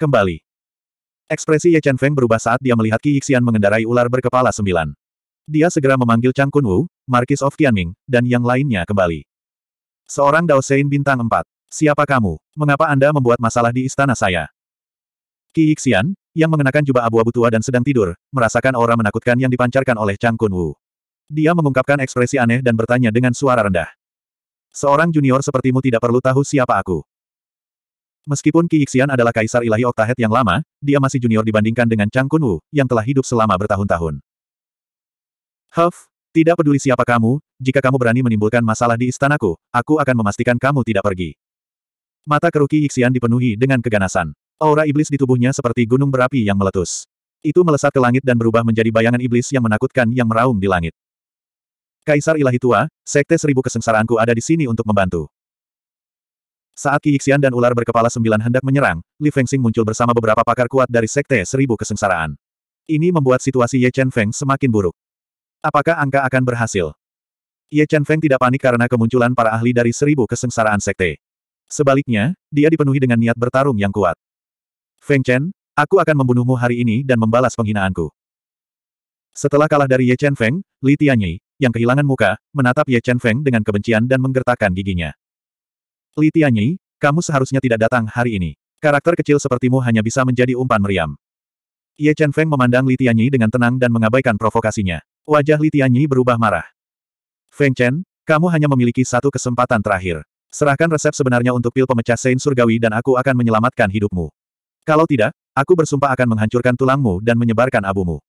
Kembali. Ekspresi Ye Chen Feng berubah saat dia melihat Qi Yixian mengendarai ular berkepala sembilan. Dia segera memanggil Chang Kunwu, Wu, Marquis of Tianming, dan yang lainnya kembali. Seorang Dao Sein bintang empat. Siapa kamu? Mengapa Anda membuat masalah di istana saya? Qi Xian, yang mengenakan jubah abu-abu tua dan sedang tidur, merasakan aura menakutkan yang dipancarkan oleh Chang Kun Wu. Dia mengungkapkan ekspresi aneh dan bertanya dengan suara rendah. Seorang junior sepertimu tidak perlu tahu siapa aku. Meskipun Qi Xian adalah kaisar ilahi Oktahet yang lama, dia masih junior dibandingkan dengan Chang Kun Wu, yang telah hidup selama bertahun-tahun. Huff, tidak peduli siapa kamu, jika kamu berani menimbulkan masalah di istanaku, aku akan memastikan kamu tidak pergi. Mata keruki Ixian dipenuhi dengan keganasan. Aura iblis di tubuhnya seperti gunung berapi yang meletus. Itu melesat ke langit dan berubah menjadi bayangan iblis yang menakutkan yang meraung di langit. Kaisar Ilahi Tua, Sekte Seribu Kesengsaraanku ada di sini untuk membantu. Saat Qi Yixian dan ular berkepala sembilan hendak menyerang, Li Fengxing muncul bersama beberapa pakar kuat dari Sekte Seribu Kesengsaraan. Ini membuat situasi Ye Chen Feng semakin buruk. Apakah angka akan berhasil? Ye Chen Feng tidak panik karena kemunculan para ahli dari Seribu Kesengsaraan Sekte. Sebaliknya, dia dipenuhi dengan niat bertarung yang kuat. Feng Chen, aku akan membunuhmu hari ini dan membalas penghinaanku. Setelah kalah dari Ye Chen Feng, Li Tianyi, yang kehilangan muka, menatap Ye Chen Feng dengan kebencian dan menggertakkan giginya. Li Tianyi, kamu seharusnya tidak datang hari ini. Karakter kecil sepertimu hanya bisa menjadi umpan meriam. Ye Chen Feng memandang Li Tianyi dengan tenang dan mengabaikan provokasinya. Wajah Li Tianyi berubah marah. Feng Chen, kamu hanya memiliki satu kesempatan terakhir. Serahkan resep sebenarnya untuk pil pemecah Sein Surgawi dan aku akan menyelamatkan hidupmu. Kalau tidak, aku bersumpah akan menghancurkan tulangmu dan menyebarkan abumu.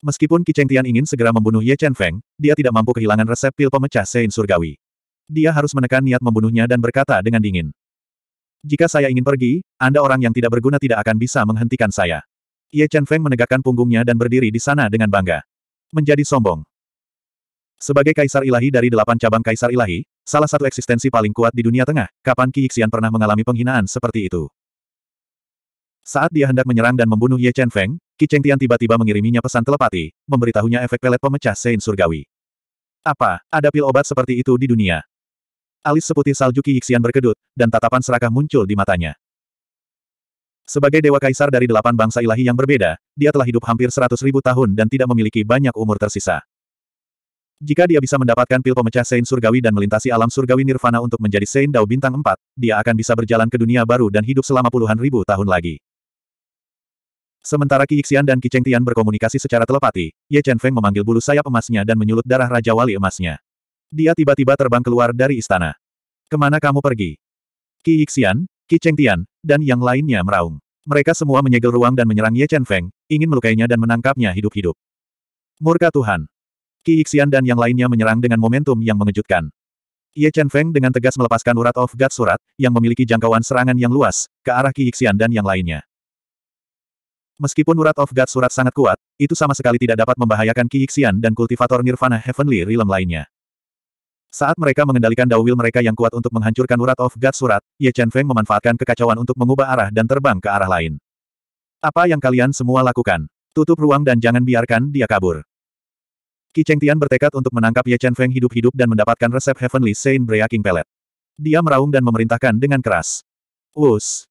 Meskipun Qi Chengtian ingin segera membunuh Ye Chen Feng, dia tidak mampu kehilangan resep pil pemecah sein surgawi. Dia harus menekan niat membunuhnya dan berkata dengan dingin. Jika saya ingin pergi, Anda orang yang tidak berguna tidak akan bisa menghentikan saya. Ye Chen Feng menegakkan punggungnya dan berdiri di sana dengan bangga. Menjadi sombong. Sebagai kaisar ilahi dari delapan cabang kaisar ilahi, salah satu eksistensi paling kuat di dunia tengah, kapan Qi Yixian pernah mengalami penghinaan seperti itu? Saat dia hendak menyerang dan membunuh Ye Chen Feng, Qi Cheng Tian tiba-tiba mengiriminya pesan telepati, memberitahunya efek pelet pemecah Sein Surgawi. Apa, ada pil obat seperti itu di dunia? Alis seputih salju Qi Yixian berkedut, dan tatapan serakah muncul di matanya. Sebagai dewa kaisar dari delapan bangsa ilahi yang berbeda, dia telah hidup hampir seratus ribu tahun dan tidak memiliki banyak umur tersisa. Jika dia bisa mendapatkan pil pemecah Sein Surgawi dan melintasi alam surgawi Nirvana untuk menjadi Sein Dao Bintang 4, dia akan bisa berjalan ke dunia baru dan hidup selama puluhan ribu tahun lagi. Sementara Qi Yixian dan Qi Cheng Tian berkomunikasi secara telepati, Ye Chen Feng memanggil bulu sayap emasnya dan menyulut darah Raja Wali emasnya. Dia tiba-tiba terbang keluar dari istana. Kemana kamu pergi? Qi Yixian, Qi Cheng Tian, dan yang lainnya meraung. Mereka semua menyegel ruang dan menyerang Ye Chen Feng, ingin melukainya dan menangkapnya hidup-hidup. Murka Tuhan. Qi Yixian dan yang lainnya menyerang dengan momentum yang mengejutkan. Ye Chen Feng dengan tegas melepaskan urat of God surat, yang memiliki jangkauan serangan yang luas, ke arah Qi Yixian dan yang lainnya. Meskipun urat of God surat sangat kuat, itu sama sekali tidak dapat membahayakan Qi Xian dan kultivator Nirvana Heavenly Realm lainnya. Saat mereka mengendalikan dawil mereka yang kuat untuk menghancurkan urat of God surat, Ye Chen Feng memanfaatkan kekacauan untuk mengubah arah dan terbang ke arah lain. Apa yang kalian semua lakukan? Tutup ruang dan jangan biarkan dia kabur. Qi Cheng Tian bertekad untuk menangkap Ye Chen Feng hidup-hidup dan mendapatkan resep Heavenly Saint Breaking Pellet. Dia meraung dan memerintahkan dengan keras. Wus!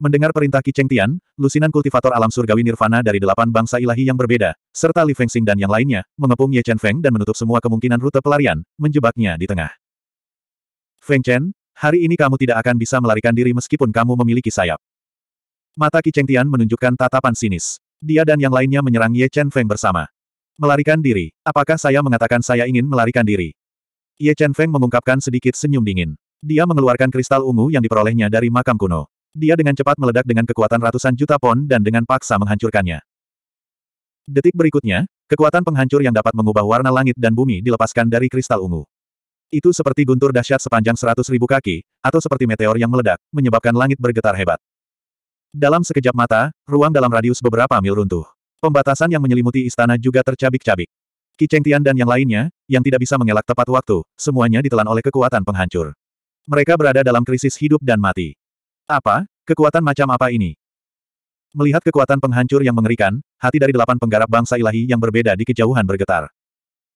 Mendengar perintah Ki Cheng Tian, lusinan kultivator alam surgawi nirvana dari delapan bangsa ilahi yang berbeda, serta Li Feng Xing dan yang lainnya, mengepung Ye Chen Feng dan menutup semua kemungkinan rute pelarian, menjebaknya di tengah. Feng Chen, hari ini kamu tidak akan bisa melarikan diri meskipun kamu memiliki sayap. Mata Ki Cheng Tian menunjukkan tatapan sinis. Dia dan yang lainnya menyerang Ye Chen Feng bersama. Melarikan diri, apakah saya mengatakan saya ingin melarikan diri? Ye Chen Feng mengungkapkan sedikit senyum dingin. Dia mengeluarkan kristal ungu yang diperolehnya dari makam kuno. Dia dengan cepat meledak dengan kekuatan ratusan juta pon dan dengan paksa menghancurkannya. Detik berikutnya, kekuatan penghancur yang dapat mengubah warna langit dan bumi dilepaskan dari kristal ungu. Itu seperti guntur dahsyat sepanjang seratus ribu kaki, atau seperti meteor yang meledak, menyebabkan langit bergetar hebat. Dalam sekejap mata, ruang dalam radius beberapa mil runtuh. Pembatasan yang menyelimuti istana juga tercabik-cabik. Kiceng Tian dan yang lainnya, yang tidak bisa mengelak tepat waktu, semuanya ditelan oleh kekuatan penghancur. Mereka berada dalam krisis hidup dan mati. Apa, kekuatan macam apa ini? Melihat kekuatan penghancur yang mengerikan, hati dari delapan penggarap bangsa ilahi yang berbeda di kejauhan bergetar.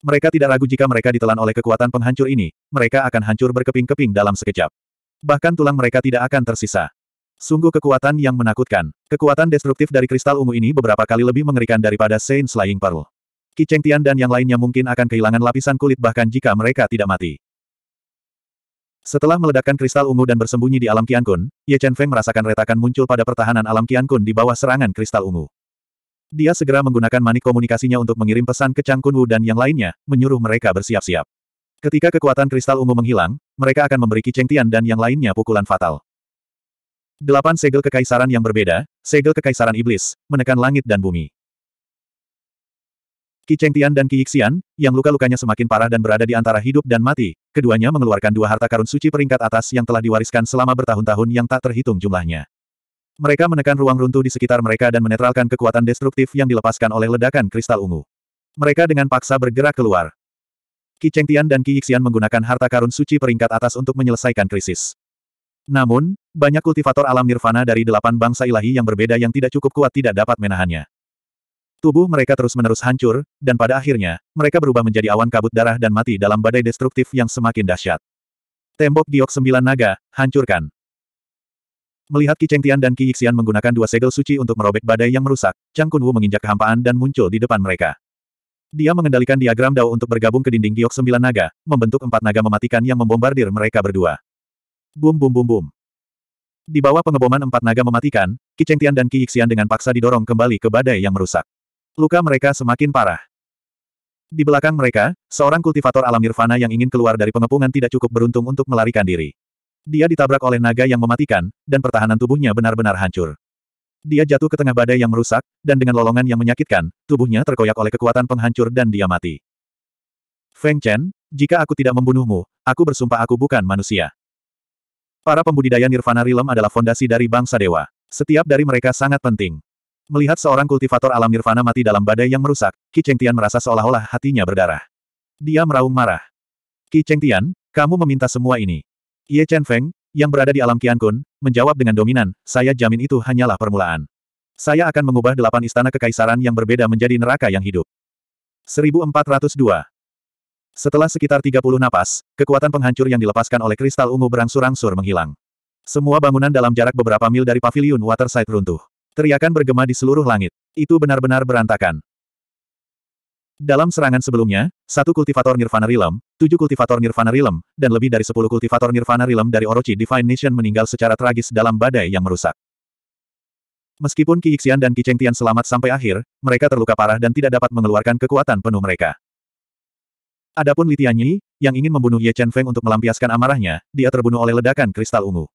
Mereka tidak ragu jika mereka ditelan oleh kekuatan penghancur ini, mereka akan hancur berkeping-keping dalam sekejap. Bahkan tulang mereka tidak akan tersisa. Sungguh kekuatan yang menakutkan. Kekuatan destruktif dari kristal ungu ini beberapa kali lebih mengerikan daripada Saint Slaying Pearl. Ki Tian dan yang lainnya mungkin akan kehilangan lapisan kulit bahkan jika mereka tidak mati. Setelah meledakkan kristal ungu dan bersembunyi di alam Qiankun, Ye Chen Feng merasakan retakan muncul pada pertahanan alam Qiankun di bawah serangan kristal ungu. Dia segera menggunakan manik komunikasinya untuk mengirim pesan ke Chang Kun Wu dan yang lainnya, menyuruh mereka bersiap-siap. Ketika kekuatan kristal ungu menghilang, mereka akan memberi Qi Cheng Tian dan yang lainnya pukulan fatal. Delapan segel kekaisaran yang berbeda, segel kekaisaran iblis, menekan langit dan bumi. Qi Chengtian dan Qi Yixian, yang luka-lukanya semakin parah dan berada di antara hidup dan mati, keduanya mengeluarkan dua harta karun suci peringkat atas yang telah diwariskan selama bertahun-tahun yang tak terhitung jumlahnya. Mereka menekan ruang runtuh di sekitar mereka dan menetralkan kekuatan destruktif yang dilepaskan oleh ledakan kristal ungu. Mereka dengan paksa bergerak keluar. Qi Chengtian dan Qi Yixian menggunakan harta karun suci peringkat atas untuk menyelesaikan krisis. Namun, banyak kultivator alam nirvana dari delapan bangsa ilahi yang berbeda yang tidak cukup kuat tidak dapat menahannya. Tubuh mereka terus-menerus hancur, dan pada akhirnya, mereka berubah menjadi awan kabut darah dan mati dalam badai destruktif yang semakin dahsyat. Tembok giok sembilan naga, hancurkan. Melihat Qi Chengtian dan Ki Yixian menggunakan dua segel suci untuk merobek badai yang merusak, Chang Kunwu menginjak kehampaan dan muncul di depan mereka. Dia mengendalikan diagram Dao untuk bergabung ke dinding giok sembilan naga, membentuk empat naga mematikan yang membombardir mereka berdua. Bum bum bum bum. Di bawah pengeboman empat naga mematikan, Qi Chengtian dan Ki Yixian dengan paksa didorong kembali ke badai yang merusak. Luka mereka semakin parah. Di belakang mereka, seorang kultivator alam nirvana yang ingin keluar dari pengepungan tidak cukup beruntung untuk melarikan diri. Dia ditabrak oleh naga yang mematikan, dan pertahanan tubuhnya benar-benar hancur. Dia jatuh ke tengah badai yang merusak, dan dengan lolongan yang menyakitkan, tubuhnya terkoyak oleh kekuatan penghancur dan dia mati. Feng Chen, jika aku tidak membunuhmu, aku bersumpah aku bukan manusia. Para pembudidaya Nirvana Rilem adalah fondasi dari bangsa dewa. Setiap dari mereka sangat penting. Melihat seorang kultivator alam nirvana mati dalam badai yang merusak, Qi Chengtian merasa seolah-olah hatinya berdarah. Dia meraung marah. Qi Chengtian, kamu meminta semua ini. Ye Chen Feng, yang berada di alam Qiankun, Kun, menjawab dengan dominan, saya jamin itu hanyalah permulaan. Saya akan mengubah delapan istana kekaisaran yang berbeda menjadi neraka yang hidup. 1402 Setelah sekitar 30 napas, kekuatan penghancur yang dilepaskan oleh kristal ungu berangsur-angsur menghilang. Semua bangunan dalam jarak beberapa mil dari pavilion Waterside runtuh. Teriakan bergema di seluruh langit. Itu benar-benar berantakan. Dalam serangan sebelumnya, satu kultivator Nirvana Realm, tujuh kultivator Nirvana Realm, dan lebih dari sepuluh kultivator Nirvana Realm dari Orochi Divine Nation meninggal secara tragis dalam badai yang merusak. Meskipun Qi Xian dan Qi Cheng Tian selamat sampai akhir, mereka terluka parah dan tidak dapat mengeluarkan kekuatan penuh mereka. Adapun Li Tianyi, yang ingin membunuh Ye Chen Feng untuk melampiaskan amarahnya, dia terbunuh oleh ledakan kristal ungu.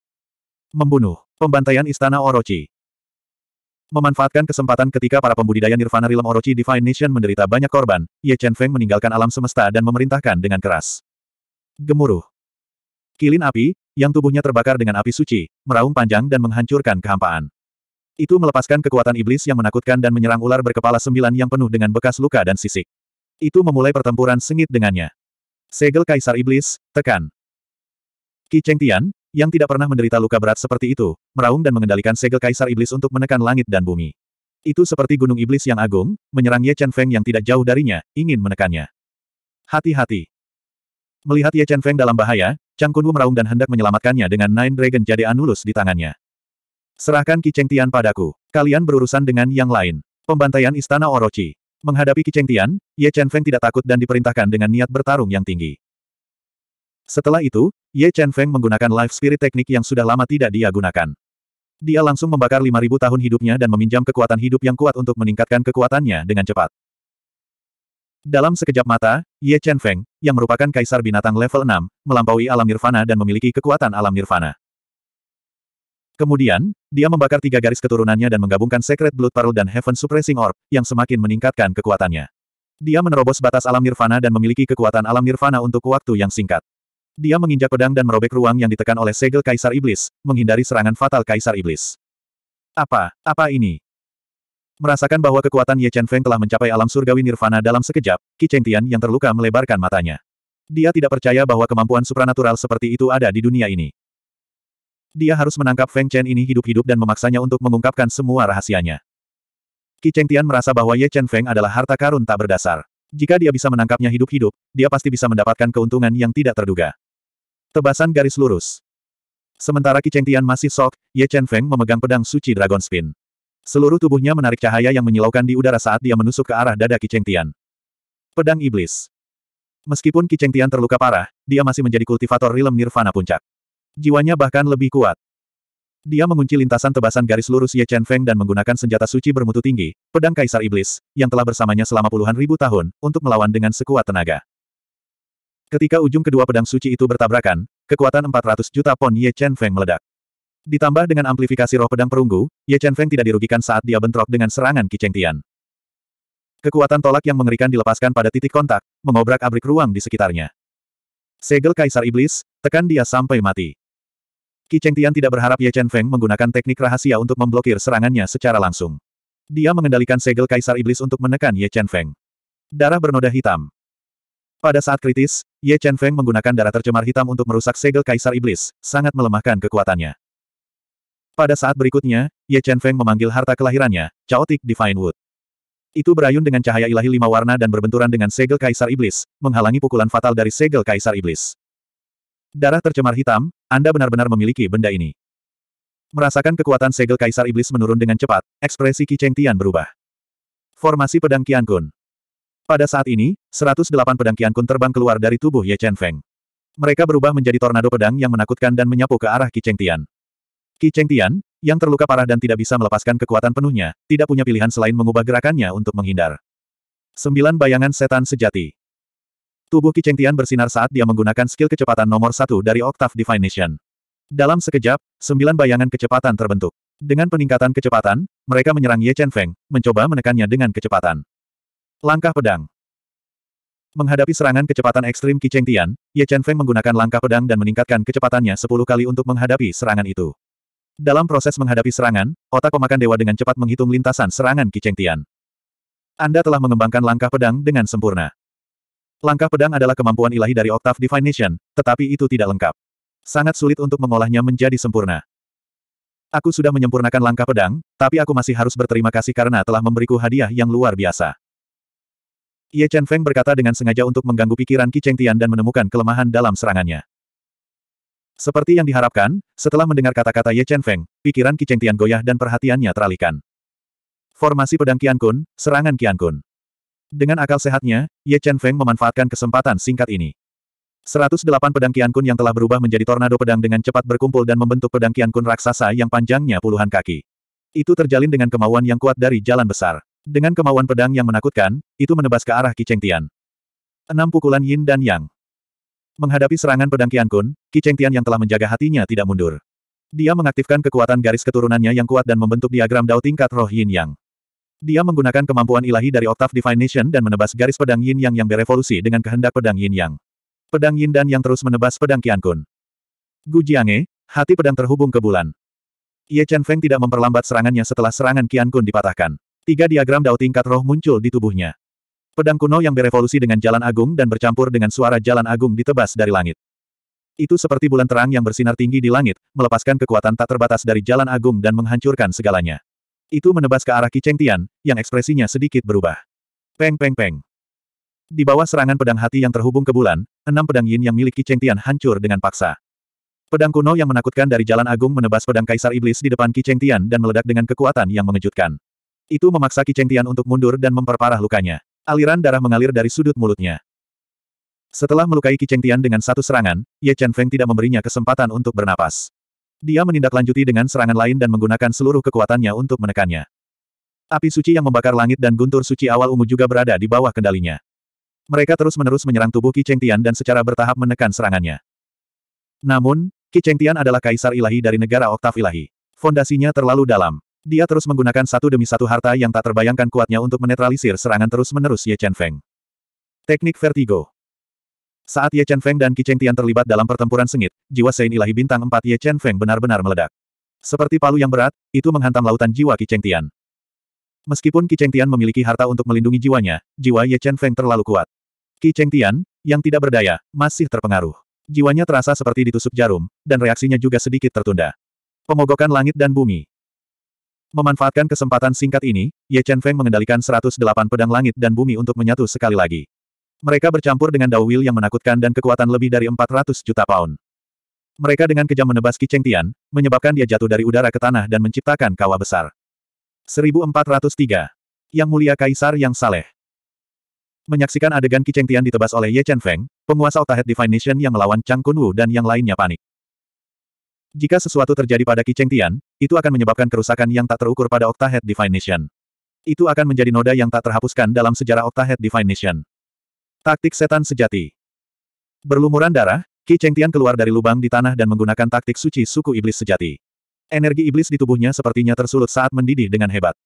Membunuh. Pembantaian Istana Orochi. Memanfaatkan kesempatan ketika para pembudidaya Nirvana Realm Orochi Divine Nation menderita banyak korban, Ye Chen Feng meninggalkan alam semesta dan memerintahkan dengan keras. Gemuruh. Kilin api, yang tubuhnya terbakar dengan api suci, meraung panjang dan menghancurkan kehampaan. Itu melepaskan kekuatan iblis yang menakutkan dan menyerang ular berkepala sembilan yang penuh dengan bekas luka dan sisik. Itu memulai pertempuran sengit dengannya. Segel Kaisar Iblis, tekan. Qi Cheng Tian, yang tidak pernah menderita luka berat seperti itu, meraung dan mengendalikan segel kaisar iblis untuk menekan langit dan bumi. Itu seperti gunung iblis yang agung, menyerang Ye Chen Feng yang tidak jauh darinya, ingin menekannya. Hati-hati. Melihat Ye Chen Feng dalam bahaya, Chang Wu meraung dan hendak menyelamatkannya dengan Nine Dragon Jade Anulus di tangannya. Serahkan Kiceng Tian padaku. Kalian berurusan dengan yang lain. Pembantaian Istana Orochi. Menghadapi Kiceng Tian, Ye Chen Feng tidak takut dan diperintahkan dengan niat bertarung yang tinggi. Setelah itu, Ye Chen Feng menggunakan life spirit teknik yang sudah lama tidak dia gunakan. Dia langsung membakar 5.000 tahun hidupnya dan meminjam kekuatan hidup yang kuat untuk meningkatkan kekuatannya dengan cepat. Dalam sekejap mata, Ye Chen Feng, yang merupakan kaisar binatang level 6, melampaui alam nirvana dan memiliki kekuatan alam nirvana. Kemudian, dia membakar tiga garis keturunannya dan menggabungkan Secret Blood Pearl dan Heaven Suppressing Orb, yang semakin meningkatkan kekuatannya. Dia menerobos batas alam nirvana dan memiliki kekuatan alam nirvana untuk waktu yang singkat. Dia menginjak pedang dan merobek ruang yang ditekan oleh segel Kaisar Iblis, menghindari serangan fatal Kaisar Iblis. Apa, apa ini? Merasakan bahwa kekuatan Ye Chen Feng telah mencapai alam surgawi nirvana dalam sekejap, Qi Cheng Tian yang terluka melebarkan matanya. Dia tidak percaya bahwa kemampuan supranatural seperti itu ada di dunia ini. Dia harus menangkap Feng Chen ini hidup-hidup dan memaksanya untuk mengungkapkan semua rahasianya. Qi Cheng Tian merasa bahwa Ye Chen Feng adalah harta karun tak berdasar. Jika dia bisa menangkapnya hidup-hidup, dia pasti bisa mendapatkan keuntungan yang tidak terduga. Tebasan garis lurus. Sementara Qi Chengtian masih sok, Ye Chen Feng memegang pedang suci Dragon Spin. Seluruh tubuhnya menarik cahaya yang menyilaukan di udara saat dia menusuk ke arah dada Qi Chengtian. Pedang Iblis. Meskipun Qi Chengtian terluka parah, dia masih menjadi kultivator rilem nirvana puncak. Jiwanya bahkan lebih kuat. Dia mengunci lintasan tebasan garis lurus Ye Chen Feng dan menggunakan senjata suci bermutu tinggi, pedang Kaisar Iblis, yang telah bersamanya selama puluhan ribu tahun, untuk melawan dengan sekuat tenaga. Ketika ujung kedua pedang suci itu bertabrakan, kekuatan 400 juta pon Ye Chen Feng meledak. Ditambah dengan amplifikasi roh pedang perunggu, Ye Chen Feng tidak dirugikan saat dia bentrok dengan serangan Qi Cheng Tian. Kekuatan tolak yang mengerikan dilepaskan pada titik kontak, mengobrak-abrik ruang di sekitarnya. Segel Kaisar Iblis, tekan dia sampai mati. Qi Cheng Tian tidak berharap Ye Chen Feng menggunakan teknik rahasia untuk memblokir serangannya secara langsung. Dia mengendalikan segel Kaisar Iblis untuk menekan Ye Chen Feng. Darah bernoda hitam. Pada saat kritis, Ye Chen Feng menggunakan darah tercemar hitam untuk merusak segel Kaisar Iblis, sangat melemahkan kekuatannya. Pada saat berikutnya, Ye Chen Feng memanggil harta kelahirannya, Chaotic Divine Wood. Itu berayun dengan cahaya ilahi lima warna dan berbenturan dengan segel Kaisar Iblis, menghalangi pukulan fatal dari segel Kaisar Iblis. Darah tercemar hitam, Anda benar-benar memiliki benda ini. Merasakan kekuatan segel Kaisar Iblis menurun dengan cepat, ekspresi Qi Cheng Tian berubah. Formasi pedang Qiankun, Kun. Pada saat ini, 108 pedang kun terbang keluar dari tubuh Ye Chen Feng. Mereka berubah menjadi tornado pedang yang menakutkan dan menyapu ke arah Qi Cheng Tian. Qi Cheng Tian, yang terluka parah dan tidak bisa melepaskan kekuatan penuhnya, tidak punya pilihan selain mengubah gerakannya untuk menghindar. Sembilan bayangan setan sejati. Tubuh Qi Cheng Tian bersinar saat dia menggunakan skill kecepatan nomor satu dari Octave Definition. Dalam sekejap, sembilan bayangan kecepatan terbentuk. Dengan peningkatan kecepatan, mereka menyerang Ye Chen Feng, mencoba menekannya dengan kecepatan. Langkah pedang. Menghadapi serangan kecepatan ekstrim Qi Cheng Tian, Ye Chen Feng menggunakan langkah pedang dan meningkatkan kecepatannya 10 kali untuk menghadapi serangan itu. Dalam proses menghadapi serangan, otak pemakan dewa dengan cepat menghitung lintasan serangan Qi Cheng Tian. Anda telah mengembangkan langkah pedang dengan sempurna. Langkah pedang adalah kemampuan ilahi dari Octave Divination, tetapi itu tidak lengkap. Sangat sulit untuk mengolahnya menjadi sempurna. Aku sudah menyempurnakan langkah pedang, tapi aku masih harus berterima kasih karena telah memberiku hadiah yang luar biasa. Ye Chen Feng berkata dengan sengaja untuk mengganggu pikiran Qi Cheng Tian dan menemukan kelemahan dalam serangannya. Seperti yang diharapkan, setelah mendengar kata-kata Ye Chen Feng, pikiran Qi Cheng Tian goyah dan perhatiannya teralihkan. Formasi pedang Qian Kun, serangan Qian Kun. Dengan akal sehatnya, Ye Chen Feng memanfaatkan kesempatan singkat ini. 108 pedang Qian Kun yang telah berubah menjadi tornado pedang dengan cepat berkumpul dan membentuk pedang Qian Kun raksasa yang panjangnya puluhan kaki. Itu terjalin dengan kemauan yang kuat dari jalan besar. Dengan kemauan pedang yang menakutkan, itu menebas ke arah Kiceng Tian. Enam pukulan Yin dan Yang. Menghadapi serangan pedang Qian Kun, Kiceng Tian yang telah menjaga hatinya tidak mundur. Dia mengaktifkan kekuatan garis keturunannya yang kuat dan membentuk diagram Dao tingkat roh Yin Yang. Dia menggunakan kemampuan ilahi dari Octave Divine Nation dan menebas garis pedang Yin Yang yang berevolusi dengan kehendak pedang Yin Yang. Pedang Yin dan Yang terus menebas pedang Qian Kun. Gu Jiange, hati pedang terhubung ke bulan. Ye Chen Feng tidak memperlambat serangannya setelah serangan Qian Kun dipatahkan. Tiga diagram Dao tingkat roh muncul di tubuhnya. Pedang kuno yang berevolusi dengan jalan agung dan bercampur dengan suara jalan agung ditebas dari langit. Itu seperti bulan terang yang bersinar tinggi di langit, melepaskan kekuatan tak terbatas dari jalan agung dan menghancurkan segalanya. Itu menebas ke arah Kiceng Tian, yang ekspresinya sedikit berubah. Peng peng peng. Di bawah serangan pedang hati yang terhubung ke bulan, enam pedang yin yang milik Kiceng Tian hancur dengan paksa. Pedang kuno yang menakutkan dari Jalan Agung menebas pedang Kaisar Iblis di depan Kiceng Tian dan meledak dengan kekuatan yang mengejutkan. Itu memaksa Qi Chengtian untuk mundur dan memperparah lukanya. Aliran darah mengalir dari sudut mulutnya. Setelah melukai Qi Chengtian dengan satu serangan, Ye Chen Feng tidak memberinya kesempatan untuk bernapas. Dia menindaklanjuti dengan serangan lain dan menggunakan seluruh kekuatannya untuk menekannya. Api suci yang membakar langit dan guntur suci awal ungu juga berada di bawah kendalinya. Mereka terus-menerus menyerang tubuh Qi Tian dan secara bertahap menekan serangannya. Namun, Qi Tian adalah kaisar ilahi dari negara oktav ilahi. Fondasinya terlalu dalam. Dia terus menggunakan satu demi satu harta yang tak terbayangkan kuatnya untuk menetralisir serangan terus-menerus Ye Chen Feng. Teknik Vertigo Saat Ye Chen Feng dan Qi Cheng Tian terlibat dalam pertempuran sengit, jiwa Sein Ilahi Bintang 4 Ye Chen Feng benar-benar meledak. Seperti palu yang berat, itu menghantam lautan jiwa Qi Cheng Tian. Meskipun Qi Cheng Tian memiliki harta untuk melindungi jiwanya, jiwa Ye Chen Feng terlalu kuat. Qi Cheng Tian, yang tidak berdaya, masih terpengaruh. Jiwanya terasa seperti ditusuk jarum, dan reaksinya juga sedikit tertunda. Pemogokan langit dan bumi. Memanfaatkan kesempatan singkat ini, Ye Chen Feng mengendalikan 108 pedang langit dan bumi untuk menyatu sekali lagi. Mereka bercampur dengan Dao Will yang menakutkan dan kekuatan lebih dari 400 juta pound. Mereka dengan kejam menebas Ki Cheng Tian, menyebabkan dia jatuh dari udara ke tanah dan menciptakan kawah besar. 1403. Yang Mulia Kaisar Yang Saleh. Menyaksikan adegan Ki Cheng Tian ditebas oleh Ye Chen Feng, penguasa Octahead Divine Nation yang melawan Chang Kun Wu dan yang lainnya panik. Jika sesuatu terjadi pada Qi Cheng Tian, itu akan menyebabkan kerusakan yang tak terukur pada Octahead Divine Nation. Itu akan menjadi noda yang tak terhapuskan dalam sejarah Octahead Divine Nation. Taktik setan sejati. Berlumuran darah, Qi Cheng Tian keluar dari lubang di tanah dan menggunakan taktik suci suku iblis sejati. Energi iblis di tubuhnya sepertinya tersulut saat mendidih dengan hebat.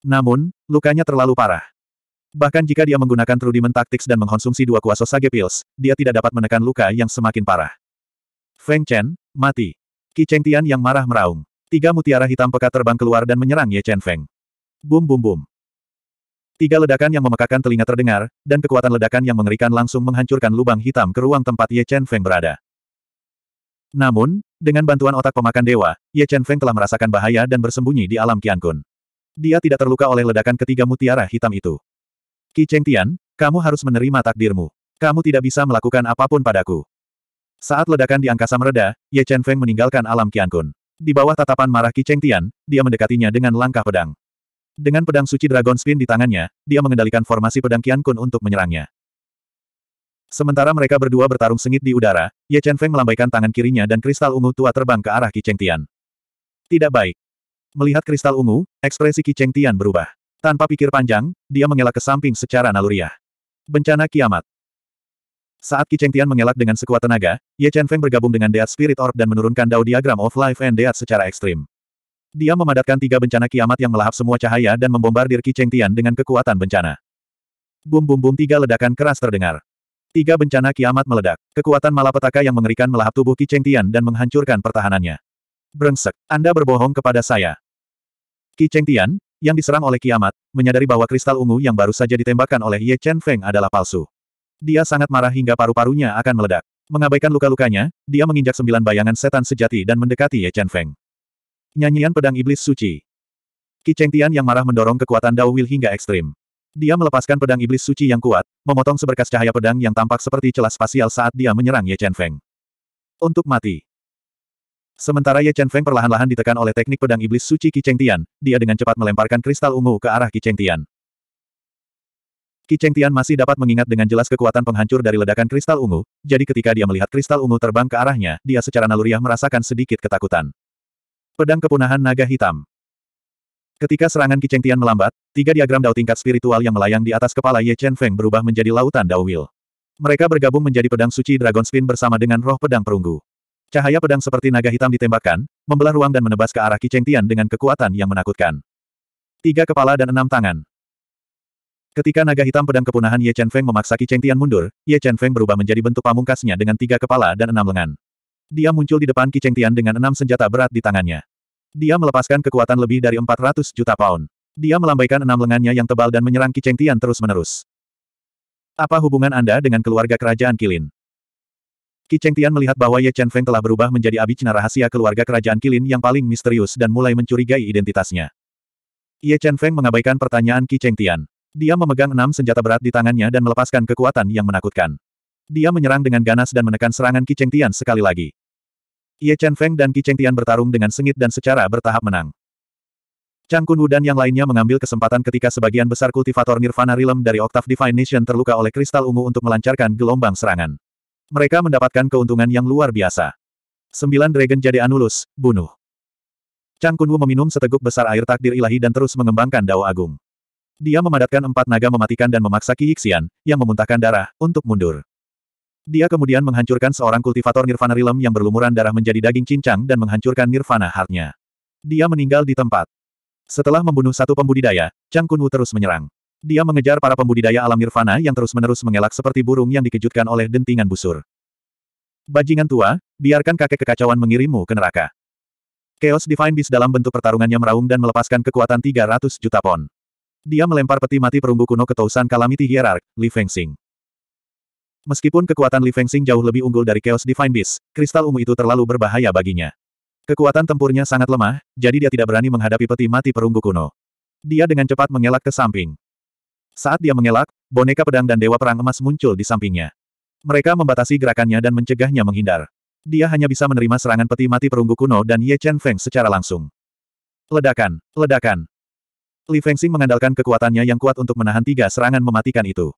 Namun, lukanya terlalu parah. Bahkan jika dia menggunakan rudiment Tactics dan mengkonsumsi dua kuasa sage pills, dia tidak dapat menekan luka yang semakin parah. Feng Chen, mati. Qi Cheng Tian yang marah meraung. Tiga mutiara hitam pekat terbang keluar dan menyerang Ye Chen Feng. Bum bum bum. Tiga ledakan yang memekakan telinga terdengar, dan kekuatan ledakan yang mengerikan langsung menghancurkan lubang hitam ke ruang tempat Ye Chen Feng berada. Namun, dengan bantuan otak pemakan dewa, Ye Chen Feng telah merasakan bahaya dan bersembunyi di alam Kun. Dia tidak terluka oleh ledakan ketiga mutiara hitam itu. Qi Cheng Tian, kamu harus menerima takdirmu. Kamu tidak bisa melakukan apapun padaku. Saat ledakan di angkasa mereda, Ye Chen Feng meninggalkan alam Qiankun. Di bawah tatapan marah Qi Cheng Tian, dia mendekatinya dengan langkah pedang. Dengan pedang suci Dragon Spin di tangannya, dia mengendalikan formasi pedang Qiankun untuk menyerangnya. Sementara mereka berdua bertarung sengit di udara, Ye Chen Feng melambaikan tangan kirinya dan kristal ungu tua terbang ke arah Qi Cheng Tian. Tidak baik. Melihat kristal ungu, ekspresi Qi Cheng Tian berubah. Tanpa pikir panjang, dia mengelak ke samping secara naluriah. Bencana kiamat. Saat Qi Chengtian mengelak dengan sekuat tenaga, Ye Chen Feng bergabung dengan Deat Spirit Orb dan menurunkan Dao Diagram of Life and Deat secara ekstrim. Dia memadatkan tiga bencana kiamat yang melahap semua cahaya dan membombardir Qi Chengtian dengan kekuatan bencana. Bum-bum-bum tiga ledakan keras terdengar. Tiga bencana kiamat meledak. Kekuatan malapetaka yang mengerikan melahap tubuh Qi Chengtian dan menghancurkan pertahanannya. Brengsek, Anda berbohong kepada saya. Qi Chengtian, yang diserang oleh kiamat, menyadari bahwa kristal ungu yang baru saja ditembakkan oleh Ye Chen Feng adalah palsu. Dia sangat marah hingga paru-parunya akan meledak. Mengabaikan luka-lukanya, dia menginjak sembilan bayangan setan sejati dan mendekati Ye Chen Feng. Nyanyian pedang iblis suci. Qi Cheng Tian yang marah mendorong kekuatan Dao Will hingga ekstrim. Dia melepaskan pedang iblis suci yang kuat, memotong seberkas cahaya pedang yang tampak seperti celah spasial saat dia menyerang Ye Chen Feng. Untuk mati. Sementara Ye Chen Feng perlahan-lahan ditekan oleh teknik pedang iblis suci Qi Cheng Tian, dia dengan cepat melemparkan kristal ungu ke arah Qi Cheng Tian. Qi Cheng Tian masih dapat mengingat dengan jelas kekuatan penghancur dari ledakan kristal ungu, jadi ketika dia melihat kristal ungu terbang ke arahnya, dia secara naluriah merasakan sedikit ketakutan. Pedang Kepunahan Naga Hitam Ketika serangan Qi Cheng Tian melambat, tiga diagram dao tingkat spiritual yang melayang di atas kepala Ye Chen Feng berubah menjadi lautan dao Will. Mereka bergabung menjadi pedang suci Dragon Spin bersama dengan roh pedang perunggu. Cahaya pedang seperti naga hitam ditembakkan, membelah ruang dan menebas ke arah Qi Cheng Tian dengan kekuatan yang menakutkan. Tiga kepala dan enam tangan. Ketika naga hitam pedang kepunahan Ye Chen Feng memaksa Qi Cheng Tian mundur, Ye Chen Feng berubah menjadi bentuk pamungkasnya dengan tiga kepala dan enam lengan. Dia muncul di depan Qi Cheng Tian dengan enam senjata berat di tangannya. Dia melepaskan kekuatan lebih dari 400 juta pound. Dia melambaikan enam lengannya yang tebal dan menyerang Qi Cheng Tian terus-menerus. Apa hubungan Anda dengan keluarga kerajaan Kilin? Qi Cheng Tian melihat bahwa Ye Chen Feng telah berubah menjadi abijna rahasia keluarga kerajaan Kilin yang paling misterius dan mulai mencurigai identitasnya. Ye Chen Feng mengabaikan pertanyaan Qi Cheng Tian. Dia memegang enam senjata berat di tangannya dan melepaskan kekuatan yang menakutkan. Dia menyerang dengan ganas dan menekan serangan Qi Tian sekali lagi. Ye Chen Feng dan Qi Tian bertarung dengan sengit dan secara bertahap menang. Chang Kun Wu dan yang lainnya mengambil kesempatan ketika sebagian besar kultivator Nirvana Realm dari Octave Divine Nation terluka oleh kristal ungu untuk melancarkan gelombang serangan. Mereka mendapatkan keuntungan yang luar biasa. Sembilan Dragon Jade Anulus, bunuh. Chang Kun Wu meminum seteguk besar air takdir ilahi dan terus mengembangkan Dao Agung. Dia memadatkan empat naga mematikan dan memaksa Qi Yixian, yang memuntahkan darah, untuk mundur. Dia kemudian menghancurkan seorang kultivator Nirvana Rilem yang berlumuran darah menjadi daging cincang dan menghancurkan Nirvana Heart-nya. Dia meninggal di tempat. Setelah membunuh satu pembudidaya, Chang Kunwu terus menyerang. Dia mengejar para pembudidaya alam Nirvana yang terus-menerus mengelak seperti burung yang dikejutkan oleh dentingan busur. Bajingan tua, biarkan kakek kekacauan mengirimmu ke neraka. Chaos Divine Beast dalam bentuk pertarungannya meraung dan melepaskan kekuatan 300 juta pon. Dia melempar peti mati perunggu kuno ke Tousan Kalamiti Hierark Li Fengxing. Meskipun kekuatan Li Fengxing jauh lebih unggul dari Chaos Divine Beast, kristal ungu itu terlalu berbahaya baginya. Kekuatan tempurnya sangat lemah, jadi dia tidak berani menghadapi peti mati perunggu kuno. Dia dengan cepat mengelak ke samping. Saat dia mengelak, boneka pedang dan dewa perang emas muncul di sampingnya. Mereka membatasi gerakannya dan mencegahnya menghindar. Dia hanya bisa menerima serangan peti mati perunggu kuno dan Ye Chen Feng secara langsung. Ledakan, ledakan. Li Fengxing mengandalkan kekuatannya yang kuat untuk menahan tiga serangan mematikan itu.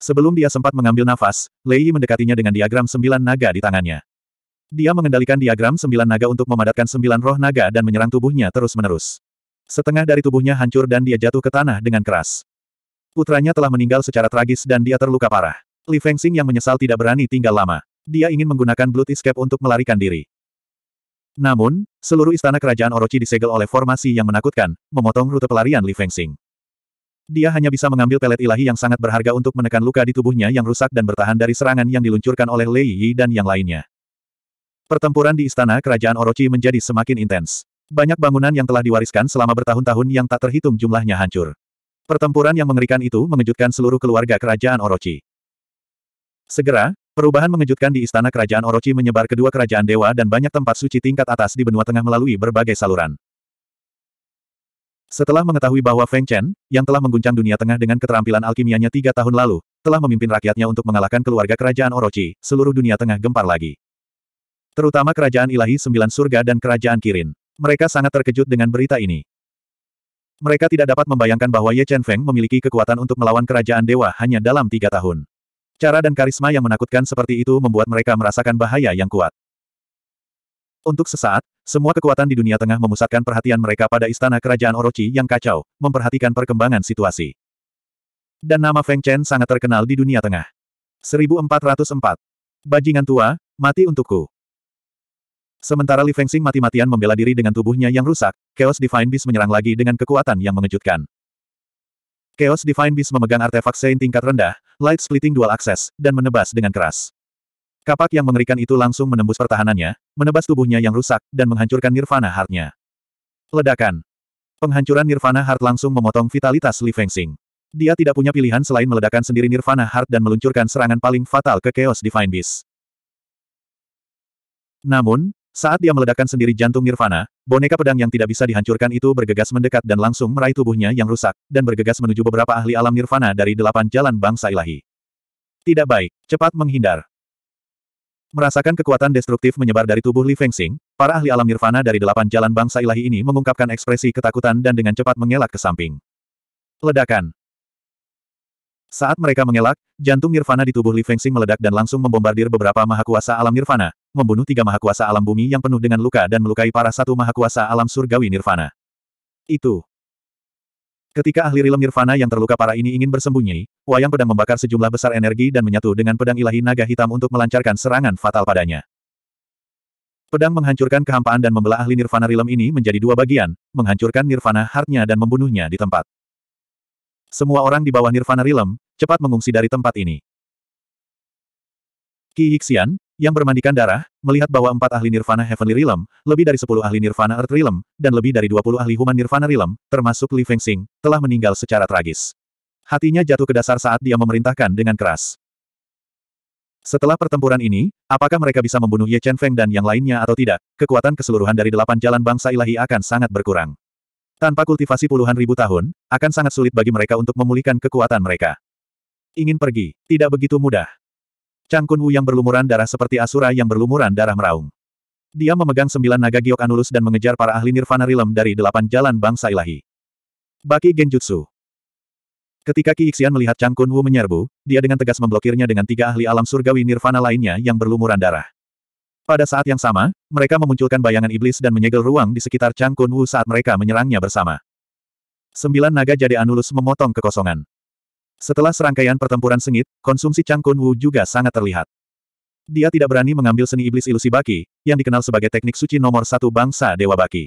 Sebelum dia sempat mengambil nafas, Lei Yi mendekatinya dengan diagram sembilan naga di tangannya. Dia mengendalikan diagram sembilan naga untuk memadatkan sembilan roh naga dan menyerang tubuhnya terus-menerus. Setengah dari tubuhnya hancur dan dia jatuh ke tanah dengan keras. Putranya telah meninggal secara tragis dan dia terluka parah. Li Fengxing yang menyesal tidak berani tinggal lama. Dia ingin menggunakan Blood Escape untuk melarikan diri. Namun, seluruh istana kerajaan Orochi disegel oleh formasi yang menakutkan, memotong rute pelarian Li Fengxing. Dia hanya bisa mengambil pelet ilahi yang sangat berharga untuk menekan luka di tubuhnya yang rusak dan bertahan dari serangan yang diluncurkan oleh Lei Yi dan yang lainnya. Pertempuran di istana kerajaan Orochi menjadi semakin intens. Banyak bangunan yang telah diwariskan selama bertahun-tahun yang tak terhitung jumlahnya hancur. Pertempuran yang mengerikan itu mengejutkan seluruh keluarga kerajaan Orochi. Segera, Perubahan mengejutkan di istana kerajaan Orochi menyebar kedua kerajaan dewa dan banyak tempat suci tingkat atas di benua tengah melalui berbagai saluran. Setelah mengetahui bahwa Feng Chen, yang telah mengguncang dunia tengah dengan keterampilan alkimianya tiga tahun lalu, telah memimpin rakyatnya untuk mengalahkan keluarga kerajaan Orochi, seluruh dunia tengah gempar lagi. Terutama kerajaan ilahi sembilan surga dan kerajaan Kirin. Mereka sangat terkejut dengan berita ini. Mereka tidak dapat membayangkan bahwa Ye Chen Feng memiliki kekuatan untuk melawan kerajaan dewa hanya dalam tiga tahun. Cara dan karisma yang menakutkan seperti itu membuat mereka merasakan bahaya yang kuat. Untuk sesaat, semua kekuatan di dunia tengah memusatkan perhatian mereka pada istana kerajaan Orochi yang kacau, memperhatikan perkembangan situasi. Dan nama Feng Chen sangat terkenal di dunia tengah. 1404. Bajingan tua, mati untukku. Sementara Li Fengxing mati-matian membela diri dengan tubuhnya yang rusak, Chaos Divine Beast menyerang lagi dengan kekuatan yang mengejutkan. Chaos Divine Beast memegang artefak saint tingkat rendah, light splitting dual akses, dan menebas dengan keras. Kapak yang mengerikan itu langsung menembus pertahanannya, menebas tubuhnya yang rusak, dan menghancurkan nirvana Heart-nya. Ledakan. Penghancuran nirvana heart langsung memotong vitalitas Li Fengxing. Dia tidak punya pilihan selain meledakkan sendiri nirvana heart dan meluncurkan serangan paling fatal ke Chaos Divine Beast. Namun, saat dia meledakkan sendiri jantung Nirvana, boneka pedang yang tidak bisa dihancurkan itu bergegas mendekat dan langsung meraih tubuhnya yang rusak, dan bergegas menuju beberapa ahli alam Nirvana dari delapan jalan bangsa ilahi. Tidak baik, cepat menghindar. Merasakan kekuatan destruktif menyebar dari tubuh Li Fengxing, para ahli alam nirvana dari delapan jalan bangsa ilahi ini mengungkapkan ekspresi ketakutan dan dengan cepat mengelak ke samping. Ledakan. Saat mereka mengelak, jantung nirvana di tubuh Li Fengxing meledak dan langsung membombardir beberapa mahakuasa alam nirvana, membunuh tiga mahakuasa alam bumi yang penuh dengan luka dan melukai para satu mahakuasa alam surgawi nirvana. Itu. Ketika ahli rilem nirvana yang terluka parah ini ingin bersembunyi, wayang pedang membakar sejumlah besar energi dan menyatu dengan pedang ilahi naga hitam untuk melancarkan serangan fatal padanya. Pedang menghancurkan kehampaan dan membelah ahli nirvana rilem ini menjadi dua bagian, menghancurkan nirvana hartnya dan membunuhnya di tempat. Semua orang di bawah Nirvana Realm, cepat mengungsi dari tempat ini. Qi Yixian, yang bermandikan darah, melihat bahwa empat ahli Nirvana Heavenly Realm, lebih dari sepuluh ahli Nirvana Earth Realm, dan lebih dari dua puluh ahli Human Nirvana Realm, termasuk Li Fengxing, telah meninggal secara tragis. Hatinya jatuh ke dasar saat dia memerintahkan dengan keras. Setelah pertempuran ini, apakah mereka bisa membunuh Ye Chen Feng dan yang lainnya atau tidak, kekuatan keseluruhan dari delapan jalan bangsa ilahi akan sangat berkurang. Tanpa kultivasi puluhan ribu tahun, akan sangat sulit bagi mereka untuk memulihkan kekuatan mereka. Ingin pergi, tidak begitu mudah. Chang Kun Wu yang berlumuran darah seperti Asura yang berlumuran darah meraung. Dia memegang sembilan naga giok Anulus dan mengejar para ahli Nirvana Rilem dari delapan jalan bangsa ilahi. Baki Genjutsu Ketika Ki Ixian melihat Chang Kun Wu menyerbu, dia dengan tegas memblokirnya dengan tiga ahli alam surgawi Nirvana lainnya yang berlumuran darah. Pada saat yang sama, mereka memunculkan bayangan iblis dan menyegel ruang di sekitar Chang Kun Wu saat mereka menyerangnya bersama. Sembilan naga jadi Anulus memotong kekosongan. Setelah serangkaian pertempuran sengit, konsumsi Chang Kun Wu juga sangat terlihat. Dia tidak berani mengambil seni iblis ilusi baki, yang dikenal sebagai teknik suci nomor satu bangsa Dewa Baki.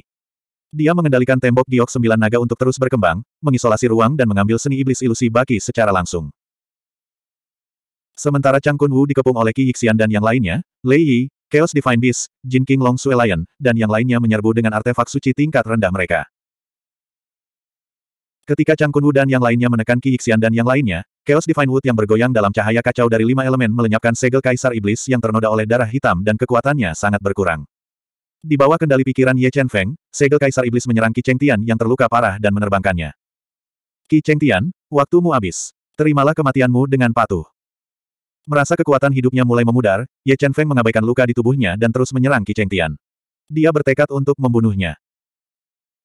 Dia mengendalikan tembok giok sembilan naga untuk terus berkembang, mengisolasi ruang dan mengambil seni iblis ilusi baki secara langsung. Sementara Chang Kun Wu dikepung oleh Qi Yixian dan yang lainnya, Lei Yi, Chaos Divine Beast, Jin King Long Sue Lion, dan yang lainnya menyerbu dengan artefak suci tingkat rendah mereka. Ketika Chang Kunwu dan yang lainnya menekan Qi Yixian dan yang lainnya, Chaos Divine Wood yang bergoyang dalam cahaya kacau dari lima elemen melenyapkan segel Kaisar Iblis yang ternoda oleh darah hitam dan kekuatannya sangat berkurang. Di bawah kendali pikiran Ye Chen Feng, segel Kaisar Iblis menyerang Qi Cheng Tian yang terluka parah dan menerbangkannya. Qi Cheng Tian, waktumu habis. Terimalah kematianmu dengan patuh. Merasa kekuatan hidupnya mulai memudar, Ye Chen Feng mengabaikan luka di tubuhnya dan terus menyerang Qi Cheng Tian. Dia bertekad untuk membunuhnya.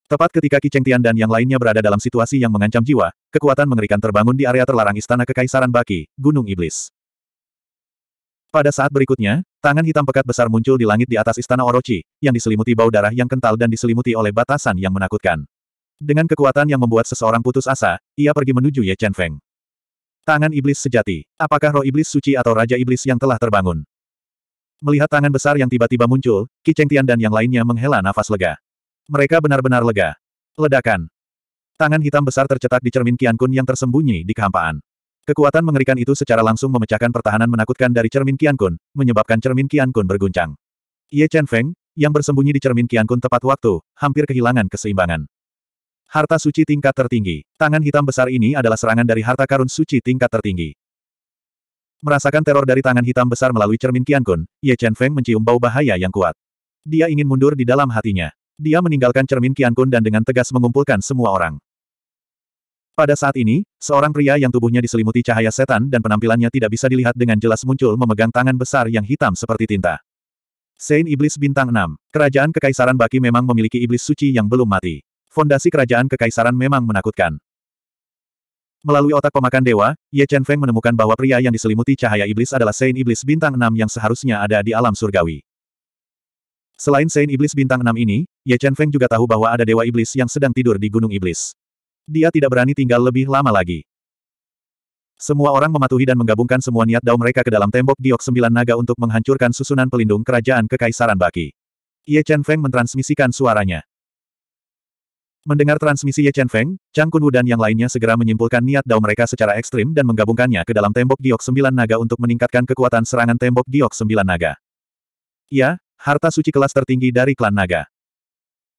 Tepat ketika Qi Cheng Tian dan yang lainnya berada dalam situasi yang mengancam jiwa, kekuatan mengerikan terbangun di area terlarang Istana Kekaisaran Baki, Gunung Iblis. Pada saat berikutnya, tangan hitam pekat besar muncul di langit di atas istana Orochi, yang diselimuti bau darah yang kental dan diselimuti oleh batasan yang menakutkan. Dengan kekuatan yang membuat seseorang putus asa, ia pergi menuju Ye Chen Feng. Tangan iblis sejati. Apakah roh iblis suci atau raja iblis yang telah terbangun? Melihat tangan besar yang tiba-tiba muncul, Ki Cheng Tian dan yang lainnya menghela nafas lega. Mereka benar-benar lega. Ledakan. Tangan hitam besar tercetak di cermin Qian Kun yang tersembunyi di kehampaan. Kekuatan mengerikan itu secara langsung memecahkan pertahanan menakutkan dari cermin Qian Kun, menyebabkan cermin Qian Kun berguncang. Ye Chen Feng, yang bersembunyi di cermin Qian Kun tepat waktu, hampir kehilangan keseimbangan. Harta suci tingkat tertinggi. Tangan hitam besar ini adalah serangan dari harta karun suci tingkat tertinggi. Merasakan teror dari tangan hitam besar melalui cermin Qiankun, Ye Chen Feng mencium bau bahaya yang kuat. Dia ingin mundur di dalam hatinya. Dia meninggalkan cermin Qiankun dan dengan tegas mengumpulkan semua orang. Pada saat ini, seorang pria yang tubuhnya diselimuti cahaya setan dan penampilannya tidak bisa dilihat dengan jelas muncul memegang tangan besar yang hitam seperti tinta. Sein Iblis Bintang 6. Kerajaan Kekaisaran Baki memang memiliki iblis suci yang belum mati. Fondasi kerajaan kekaisaran memang menakutkan. Melalui otak pemakan dewa, Ye Chen Feng menemukan bahwa pria yang diselimuti cahaya iblis adalah Sein Iblis Bintang 6 yang seharusnya ada di alam surgawi. Selain Sein Iblis Bintang 6 ini, Ye Chen Feng juga tahu bahwa ada dewa iblis yang sedang tidur di Gunung Iblis. Dia tidak berani tinggal lebih lama lagi. Semua orang mematuhi dan menggabungkan semua niat dao mereka ke dalam tembok giok sembilan naga untuk menghancurkan susunan pelindung kerajaan Kekaisaran Baki. Ye Chen Feng mentransmisikan suaranya. Mendengar transmisi Ye Chen Feng, Chang Kunwu dan yang lainnya segera menyimpulkan niat Dao mereka secara ekstrim dan menggabungkannya ke dalam tembok giok sembilan naga untuk meningkatkan kekuatan serangan tembok giok sembilan naga. Ya, harta suci kelas tertinggi dari klan naga.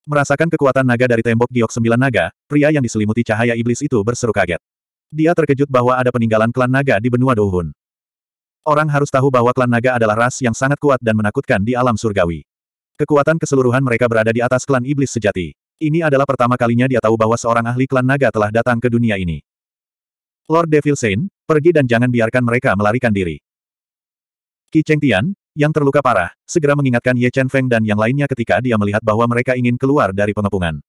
Merasakan kekuatan naga dari tembok giok sembilan naga, pria yang diselimuti cahaya iblis itu berseru kaget. Dia terkejut bahwa ada peninggalan klan naga di benua Douhun. Orang harus tahu bahwa klan naga adalah ras yang sangat kuat dan menakutkan di alam surgawi. Kekuatan keseluruhan mereka berada di atas klan iblis sejati. Ini adalah pertama kalinya dia tahu bahwa seorang ahli klan naga telah datang ke dunia ini. Lord Devil Saint, pergi dan jangan biarkan mereka melarikan diri. Qi Cheng Tian, yang terluka parah, segera mengingatkan Ye Chen Feng dan yang lainnya ketika dia melihat bahwa mereka ingin keluar dari pengepungan.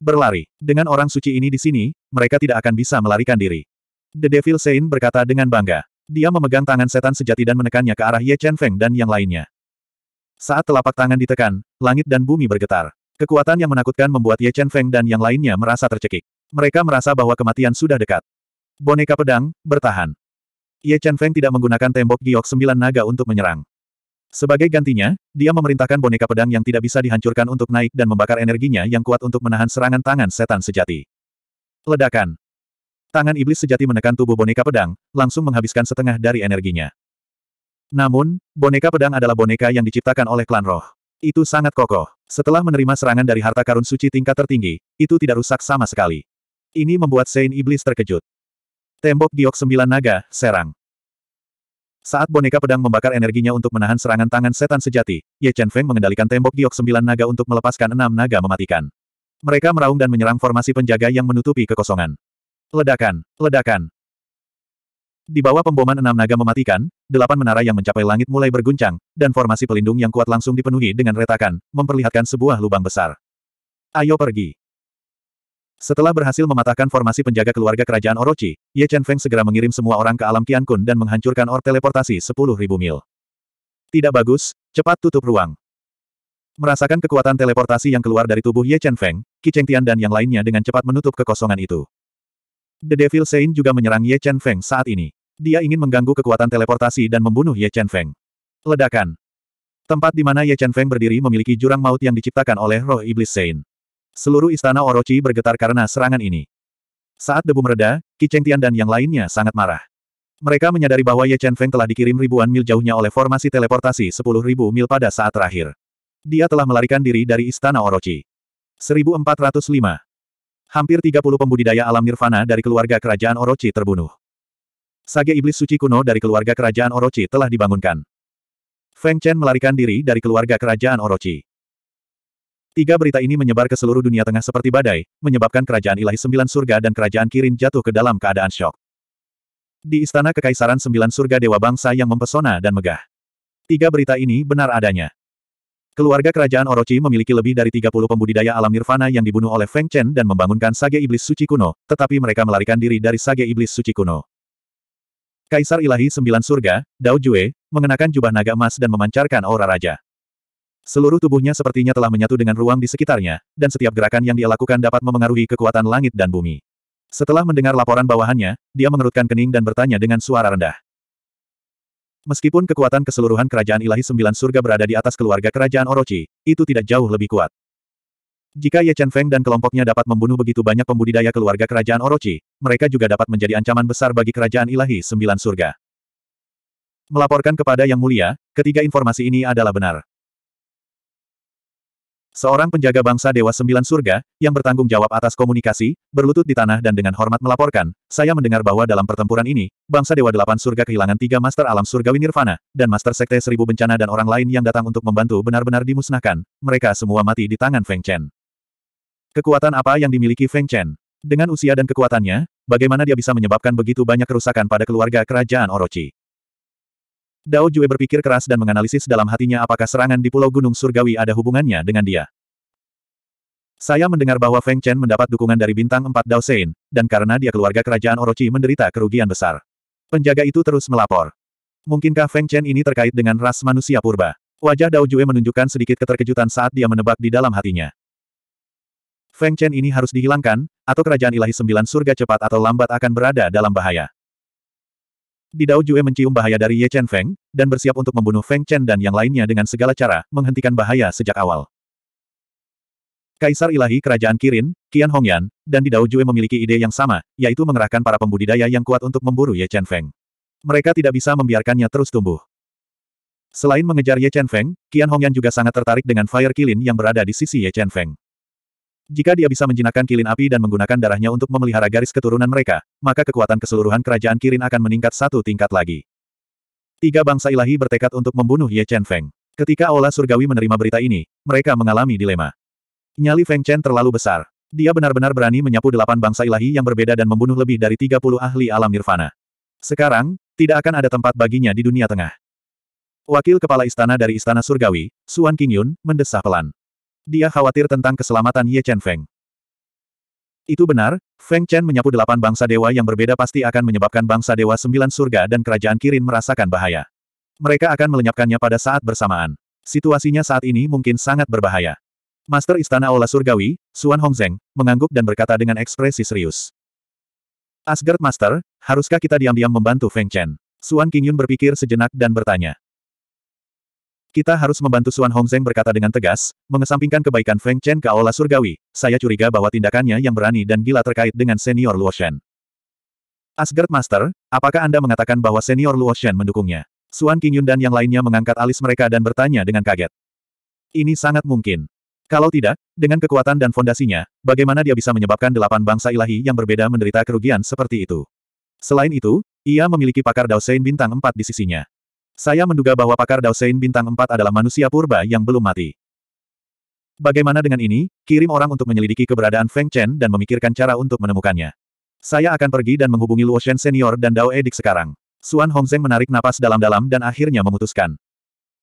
Berlari. Dengan orang suci ini di sini, mereka tidak akan bisa melarikan diri. The Devil Saint berkata dengan bangga. Dia memegang tangan setan sejati dan menekannya ke arah Ye Chen Feng dan yang lainnya. Saat telapak tangan ditekan, langit dan bumi bergetar. Kekuatan yang menakutkan membuat Ye Chen Feng dan yang lainnya merasa tercekik. Mereka merasa bahwa kematian sudah dekat. Boneka pedang, bertahan. Ye Chen Feng tidak menggunakan tembok giok sembilan naga untuk menyerang. Sebagai gantinya, dia memerintahkan boneka pedang yang tidak bisa dihancurkan untuk naik dan membakar energinya yang kuat untuk menahan serangan tangan setan sejati. Ledakan. Tangan iblis sejati menekan tubuh boneka pedang, langsung menghabiskan setengah dari energinya. Namun, boneka pedang adalah boneka yang diciptakan oleh klan roh. Itu sangat kokoh. Setelah menerima serangan dari harta karun suci tingkat tertinggi, itu tidak rusak sama sekali. Ini membuat Saint Iblis terkejut. Tembok giok sembilan naga, serang. Saat boneka pedang membakar energinya untuk menahan serangan tangan setan sejati, Ye Chen Feng mengendalikan tembok giok sembilan naga untuk melepaskan enam naga mematikan. Mereka meraung dan menyerang formasi penjaga yang menutupi kekosongan. Ledakan, ledakan, di bawah pemboman enam naga mematikan, delapan menara yang mencapai langit mulai berguncang, dan formasi pelindung yang kuat langsung dipenuhi dengan retakan, memperlihatkan sebuah lubang besar. Ayo pergi. Setelah berhasil mematahkan formasi penjaga keluarga kerajaan Orochi, Ye Chen Feng segera mengirim semua orang ke alam Qian Kun dan menghancurkan or teleportasi sepuluh ribu mil. Tidak bagus, cepat tutup ruang. Merasakan kekuatan teleportasi yang keluar dari tubuh Ye Chen Feng, Qi Cheng Tian dan yang lainnya dengan cepat menutup kekosongan itu. The Devil Saint juga menyerang Ye Chen Feng saat ini. Dia ingin mengganggu kekuatan teleportasi dan membunuh Ye Chen Feng. Ledakan. Tempat di mana Ye Chen Feng berdiri memiliki jurang maut yang diciptakan oleh roh iblis Sein. Seluruh istana Orochi bergetar karena serangan ini. Saat debu mereda, Qi Cheng Tian dan yang lainnya sangat marah. Mereka menyadari bahwa Ye Chen Feng telah dikirim ribuan mil jauhnya oleh formasi teleportasi 10.000 mil pada saat terakhir. Dia telah melarikan diri dari istana Orochi. 1405. Hampir 30 pembudidaya alam nirvana dari keluarga kerajaan Orochi terbunuh. Sage Iblis Suci kuno dari keluarga kerajaan Orochi telah dibangunkan. Feng Chen melarikan diri dari keluarga kerajaan Orochi. Tiga berita ini menyebar ke seluruh dunia tengah seperti badai, menyebabkan kerajaan ilahi sembilan surga dan kerajaan Kirin jatuh ke dalam keadaan shock. Di istana kekaisaran sembilan surga dewa bangsa yang mempesona dan megah. Tiga berita ini benar adanya. Keluarga kerajaan Orochi memiliki lebih dari 30 pembudidaya alam nirvana yang dibunuh oleh Feng Chen dan membangunkan sage iblis suci kuno, tetapi mereka melarikan diri dari sage iblis suci kuno. Kaisar Ilahi Sembilan Surga, Dao Jue, mengenakan jubah naga emas dan memancarkan aura raja. Seluruh tubuhnya sepertinya telah menyatu dengan ruang di sekitarnya, dan setiap gerakan yang dia lakukan dapat memengaruhi kekuatan langit dan bumi. Setelah mendengar laporan bawahannya, dia mengerutkan kening dan bertanya dengan suara rendah. Meskipun kekuatan keseluruhan kerajaan ilahi sembilan surga berada di atas keluarga kerajaan Orochi, itu tidak jauh lebih kuat. Jika Ye Chen Feng dan kelompoknya dapat membunuh begitu banyak pembudidaya keluarga kerajaan Orochi, mereka juga dapat menjadi ancaman besar bagi kerajaan ilahi sembilan surga. Melaporkan kepada Yang Mulia, ketiga informasi ini adalah benar. Seorang penjaga bangsa Dewa Sembilan Surga, yang bertanggung jawab atas komunikasi, berlutut di tanah dan dengan hormat melaporkan, saya mendengar bahwa dalam pertempuran ini, bangsa Dewa Delapan Surga kehilangan tiga Master Alam Surgawi Nirvana, dan Master Sekte Seribu Bencana dan orang lain yang datang untuk membantu benar-benar dimusnahkan. Mereka semua mati di tangan Feng Chen. Kekuatan apa yang dimiliki Feng Chen? Dengan usia dan kekuatannya, bagaimana dia bisa menyebabkan begitu banyak kerusakan pada keluarga kerajaan Orochi? Dao Jue berpikir keras dan menganalisis dalam hatinya apakah serangan di Pulau Gunung Surgawi ada hubungannya dengan dia. Saya mendengar bahwa Feng Chen mendapat dukungan dari bintang 4 Dao Sein, dan karena dia keluarga kerajaan Orochi menderita kerugian besar. Penjaga itu terus melapor. Mungkinkah Feng Chen ini terkait dengan ras manusia purba? Wajah Dao Jue menunjukkan sedikit keterkejutan saat dia menebak di dalam hatinya. Feng Chen ini harus dihilangkan, atau kerajaan ilahi sembilan surga cepat atau lambat akan berada dalam bahaya. Didao Jue mencium bahaya dari Ye Chen Feng, dan bersiap untuk membunuh Feng Chen dan yang lainnya dengan segala cara, menghentikan bahaya sejak awal. Kaisar ilahi kerajaan Kirin, Qian Hongyan, dan Didao Jue memiliki ide yang sama, yaitu mengerahkan para pembudidaya yang kuat untuk memburu Ye Chen Feng. Mereka tidak bisa membiarkannya terus tumbuh. Selain mengejar Ye Chen Feng, Qian Hongyan juga sangat tertarik dengan Fire Kilin yang berada di sisi Ye Chen Feng. Jika dia bisa menjinakkan kilin api dan menggunakan darahnya untuk memelihara garis keturunan mereka, maka kekuatan keseluruhan kerajaan Kirin akan meningkat satu tingkat lagi. Tiga bangsa ilahi bertekad untuk membunuh Ye Chen Feng. Ketika Aula Surgawi menerima berita ini, mereka mengalami dilema. Nyali Feng Chen terlalu besar. Dia benar-benar berani menyapu delapan bangsa ilahi yang berbeda dan membunuh lebih dari 30 ahli alam nirvana. Sekarang, tidak akan ada tempat baginya di dunia tengah. Wakil Kepala Istana dari Istana Surgawi, Suan Qingyun, mendesah pelan. Dia khawatir tentang keselamatan Ye Chen Feng. Itu benar, Feng Chen menyapu delapan bangsa dewa yang berbeda pasti akan menyebabkan bangsa dewa sembilan surga dan kerajaan Kirin merasakan bahaya. Mereka akan melenyapkannya pada saat bersamaan. Situasinya saat ini mungkin sangat berbahaya. Master Istana Ola Surgawi, Suan Hongzeng, mengangguk dan berkata dengan ekspresi serius. Asgard Master, haruskah kita diam-diam membantu Feng Chen? Suan Qingyun berpikir sejenak dan bertanya. Kita harus membantu Suan Hongzeng berkata dengan tegas, mengesampingkan kebaikan Feng Chen ke Aula Surgawi, saya curiga bahwa tindakannya yang berani dan gila terkait dengan senior Luo Shen. Asgard Master, apakah Anda mengatakan bahwa senior Luo Shen mendukungnya? Suan Qingyun dan yang lainnya mengangkat alis mereka dan bertanya dengan kaget. Ini sangat mungkin. Kalau tidak, dengan kekuatan dan fondasinya, bagaimana dia bisa menyebabkan delapan bangsa ilahi yang berbeda menderita kerugian seperti itu? Selain itu, ia memiliki pakar Sein bintang empat di sisinya. Saya menduga bahwa pakar Daosein bintang 4 adalah manusia purba yang belum mati. Bagaimana dengan ini, kirim orang untuk menyelidiki keberadaan Feng Chen dan memikirkan cara untuk menemukannya. Saya akan pergi dan menghubungi Luo Shen Senior dan Dao Edik sekarang. Suan Hongzeng menarik napas dalam-dalam dan akhirnya memutuskan.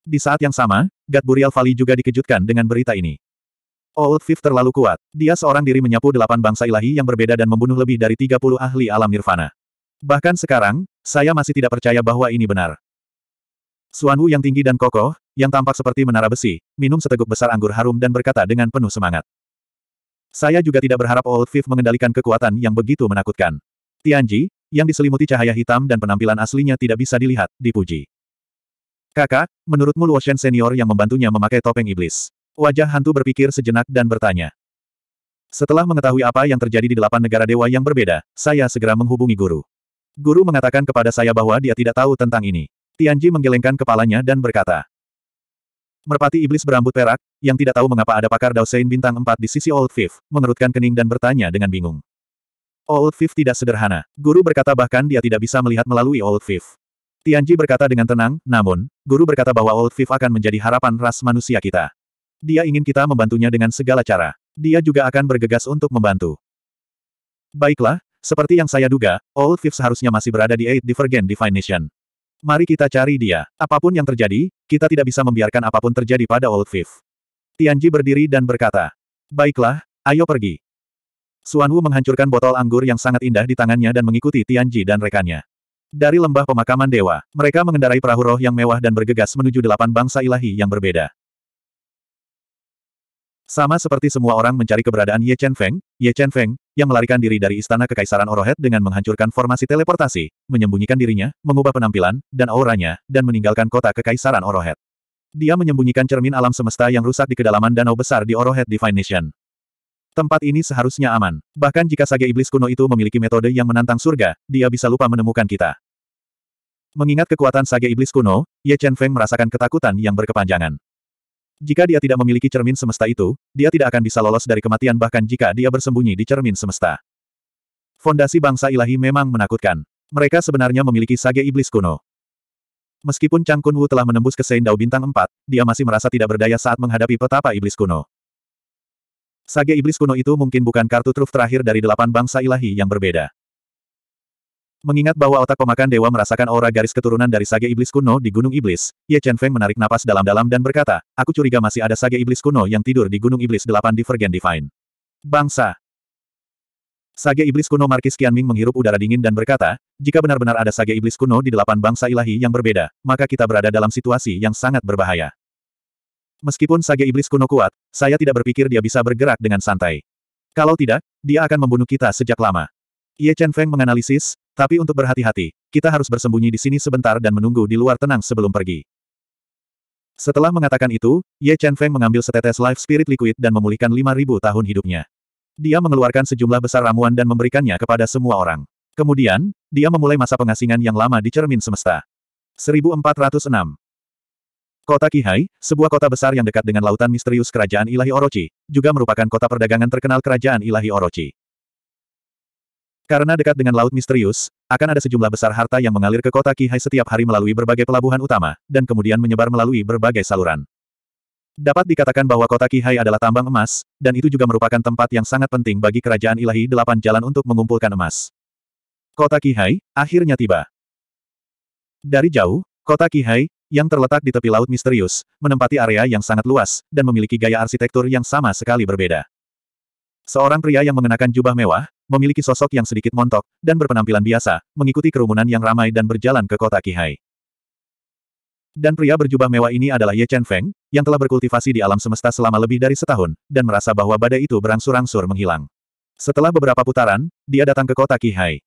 Di saat yang sama, Gat Burial Valley juga dikejutkan dengan berita ini. Old Fifth terlalu kuat. Dia seorang diri menyapu delapan bangsa ilahi yang berbeda dan membunuh lebih dari 30 ahli alam nirvana. Bahkan sekarang, saya masih tidak percaya bahwa ini benar. Suanwu yang tinggi dan kokoh, yang tampak seperti menara besi, minum seteguk besar anggur harum dan berkata dengan penuh semangat. Saya juga tidak berharap Old Fifth mengendalikan kekuatan yang begitu menakutkan. Tianji, yang diselimuti cahaya hitam dan penampilan aslinya tidak bisa dilihat, dipuji. Kakak, menurutmu Luoshen senior yang membantunya memakai topeng iblis? Wajah hantu berpikir sejenak dan bertanya. Setelah mengetahui apa yang terjadi di delapan negara dewa yang berbeda, saya segera menghubungi guru. Guru mengatakan kepada saya bahwa dia tidak tahu tentang ini. Tianji menggelengkan kepalanya dan berkata. Merpati iblis berambut perak, yang tidak tahu mengapa ada pakar Daosein bintang 4 di sisi Old Fifth, mengerutkan kening dan bertanya dengan bingung. Old Fifth tidak sederhana. Guru berkata bahkan dia tidak bisa melihat melalui Old Fifth. Tianji berkata dengan tenang, namun, guru berkata bahwa Old Fifth akan menjadi harapan ras manusia kita. Dia ingin kita membantunya dengan segala cara. Dia juga akan bergegas untuk membantu. Baiklah, seperti yang saya duga, Old Fifth seharusnya masih berada di Eight Divergent Definition. Mari kita cari dia. Apapun yang terjadi, kita tidak bisa membiarkan apapun terjadi pada Old Fifth. Tianji berdiri dan berkata, Baiklah, ayo pergi. Suan Wu menghancurkan botol anggur yang sangat indah di tangannya dan mengikuti Tianji dan rekannya. Dari lembah pemakaman dewa, mereka mengendarai perahu roh yang mewah dan bergegas menuju delapan bangsa ilahi yang berbeda. Sama seperti semua orang mencari keberadaan Ye Chen Feng, Ye Chen Feng, yang melarikan diri dari istana kekaisaran Orohet dengan menghancurkan formasi teleportasi, menyembunyikan dirinya, mengubah penampilan, dan auranya, dan meninggalkan kota kekaisaran Orohet. Dia menyembunyikan cermin alam semesta yang rusak di kedalaman danau besar di Orohet Divine Nation. Tempat ini seharusnya aman. Bahkan jika sage iblis kuno itu memiliki metode yang menantang surga, dia bisa lupa menemukan kita. Mengingat kekuatan sage iblis kuno, Ye Chen Feng merasakan ketakutan yang berkepanjangan. Jika dia tidak memiliki cermin semesta itu, dia tidak akan bisa lolos dari kematian bahkan jika dia bersembunyi di cermin semesta. Fondasi bangsa ilahi memang menakutkan. Mereka sebenarnya memiliki sage iblis kuno. Meskipun Chang Kun Wu telah menembus ke Seindao Bintang 4, dia masih merasa tidak berdaya saat menghadapi petapa iblis kuno. Sage iblis kuno itu mungkin bukan kartu truf terakhir dari delapan bangsa ilahi yang berbeda. Mengingat bahwa otak pemakan dewa merasakan aura garis keturunan dari sage iblis kuno di Gunung Iblis, Ye Chen Feng menarik napas dalam-dalam dan berkata, aku curiga masih ada sage iblis kuno yang tidur di Gunung Iblis 8 Divergent Divine. Bangsa! Sage iblis kuno Markis Ming menghirup udara dingin dan berkata, jika benar-benar ada sage iblis kuno di delapan bangsa ilahi yang berbeda, maka kita berada dalam situasi yang sangat berbahaya. Meskipun sage iblis kuno kuat, saya tidak berpikir dia bisa bergerak dengan santai. Kalau tidak, dia akan membunuh kita sejak lama. Ye Chen Feng menganalisis, tapi untuk berhati-hati, kita harus bersembunyi di sini sebentar dan menunggu di luar tenang sebelum pergi. Setelah mengatakan itu, Ye Chen Feng mengambil setetes life spirit liquid dan memulihkan 5.000 tahun hidupnya. Dia mengeluarkan sejumlah besar ramuan dan memberikannya kepada semua orang. Kemudian, dia memulai masa pengasingan yang lama di cermin semesta. 1406 Kota Kihai, sebuah kota besar yang dekat dengan lautan misterius kerajaan ilahi Orochi, juga merupakan kota perdagangan terkenal kerajaan ilahi Orochi. Karena dekat dengan laut misterius, akan ada sejumlah besar harta yang mengalir ke kota Kihai setiap hari melalui berbagai pelabuhan utama, dan kemudian menyebar melalui berbagai saluran. Dapat dikatakan bahwa kota Kihai adalah tambang emas, dan itu juga merupakan tempat yang sangat penting bagi kerajaan ilahi delapan jalan untuk mengumpulkan emas. Kota Kihai akhirnya tiba. Dari jauh, kota Kihai yang terletak di tepi laut misterius, menempati area yang sangat luas, dan memiliki gaya arsitektur yang sama sekali berbeda. Seorang pria yang mengenakan jubah mewah, memiliki sosok yang sedikit montok, dan berpenampilan biasa, mengikuti kerumunan yang ramai dan berjalan ke kota Kihai. Dan pria berjubah mewah ini adalah Ye Chen Feng, yang telah berkultivasi di alam semesta selama lebih dari setahun, dan merasa bahwa badai itu berangsur-angsur menghilang. Setelah beberapa putaran, dia datang ke kota Kihai.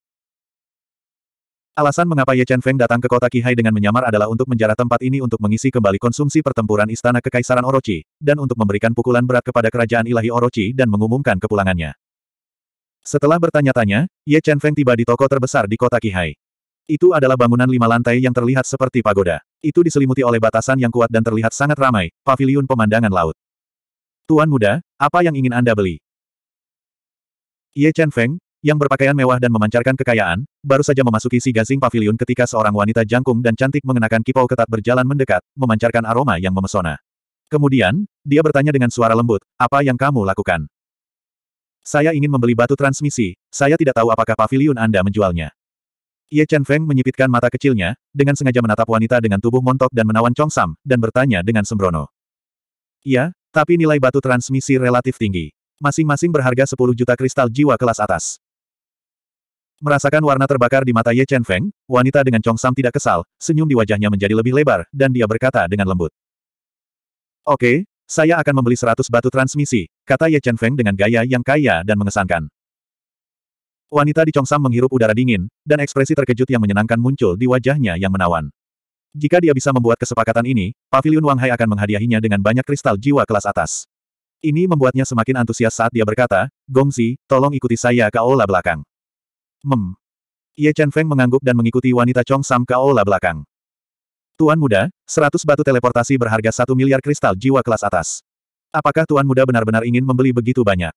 Alasan mengapa Ye Chen Feng datang ke kota Kihai dengan menyamar adalah untuk menjarah tempat ini untuk mengisi kembali konsumsi pertempuran Istana Kekaisaran Orochi, dan untuk memberikan pukulan berat kepada Kerajaan Ilahi Orochi dan mengumumkan kepulangannya. Setelah bertanya-tanya, Ye Chen Feng tiba di toko terbesar di kota Qihai. Itu adalah bangunan lima lantai yang terlihat seperti pagoda. Itu diselimuti oleh batasan yang kuat dan terlihat sangat ramai, paviliun pemandangan laut. Tuan muda, apa yang ingin Anda beli? Ye Chen Feng, yang berpakaian mewah dan memancarkan kekayaan, baru saja memasuki si gasing paviliun ketika seorang wanita jangkung dan cantik mengenakan kipau ketat berjalan mendekat, memancarkan aroma yang memesona. Kemudian, dia bertanya dengan suara lembut, apa yang kamu lakukan? Saya ingin membeli batu transmisi, saya tidak tahu apakah pavilion Anda menjualnya. Ye Chen Feng menyipitkan mata kecilnya, dengan sengaja menatap wanita dengan tubuh montok dan menawan Chong Sam, dan bertanya dengan sembrono. Ya, tapi nilai batu transmisi relatif tinggi. Masing-masing berharga 10 juta kristal jiwa kelas atas. Merasakan warna terbakar di mata Ye Chen Feng, wanita dengan Chong Sam tidak kesal, senyum di wajahnya menjadi lebih lebar, dan dia berkata dengan lembut. Oke, saya akan membeli seratus batu transmisi, kata Ye Chen Feng dengan gaya yang kaya dan mengesankan. Wanita di Chong Sam menghirup udara dingin, dan ekspresi terkejut yang menyenangkan muncul di wajahnya yang menawan. Jika dia bisa membuat kesepakatan ini, Pavilion Wang Hai akan menghadiahinya dengan banyak kristal jiwa kelas atas. Ini membuatnya semakin antusias saat dia berkata, Gongzi, tolong ikuti saya ke aula belakang. Mem. Ye Chen Feng mengangguk dan mengikuti wanita Chongsam ke aula belakang. Tuan Muda, 100 batu teleportasi berharga 1 miliar kristal jiwa kelas atas. Apakah Tuan Muda benar-benar ingin membeli begitu banyak?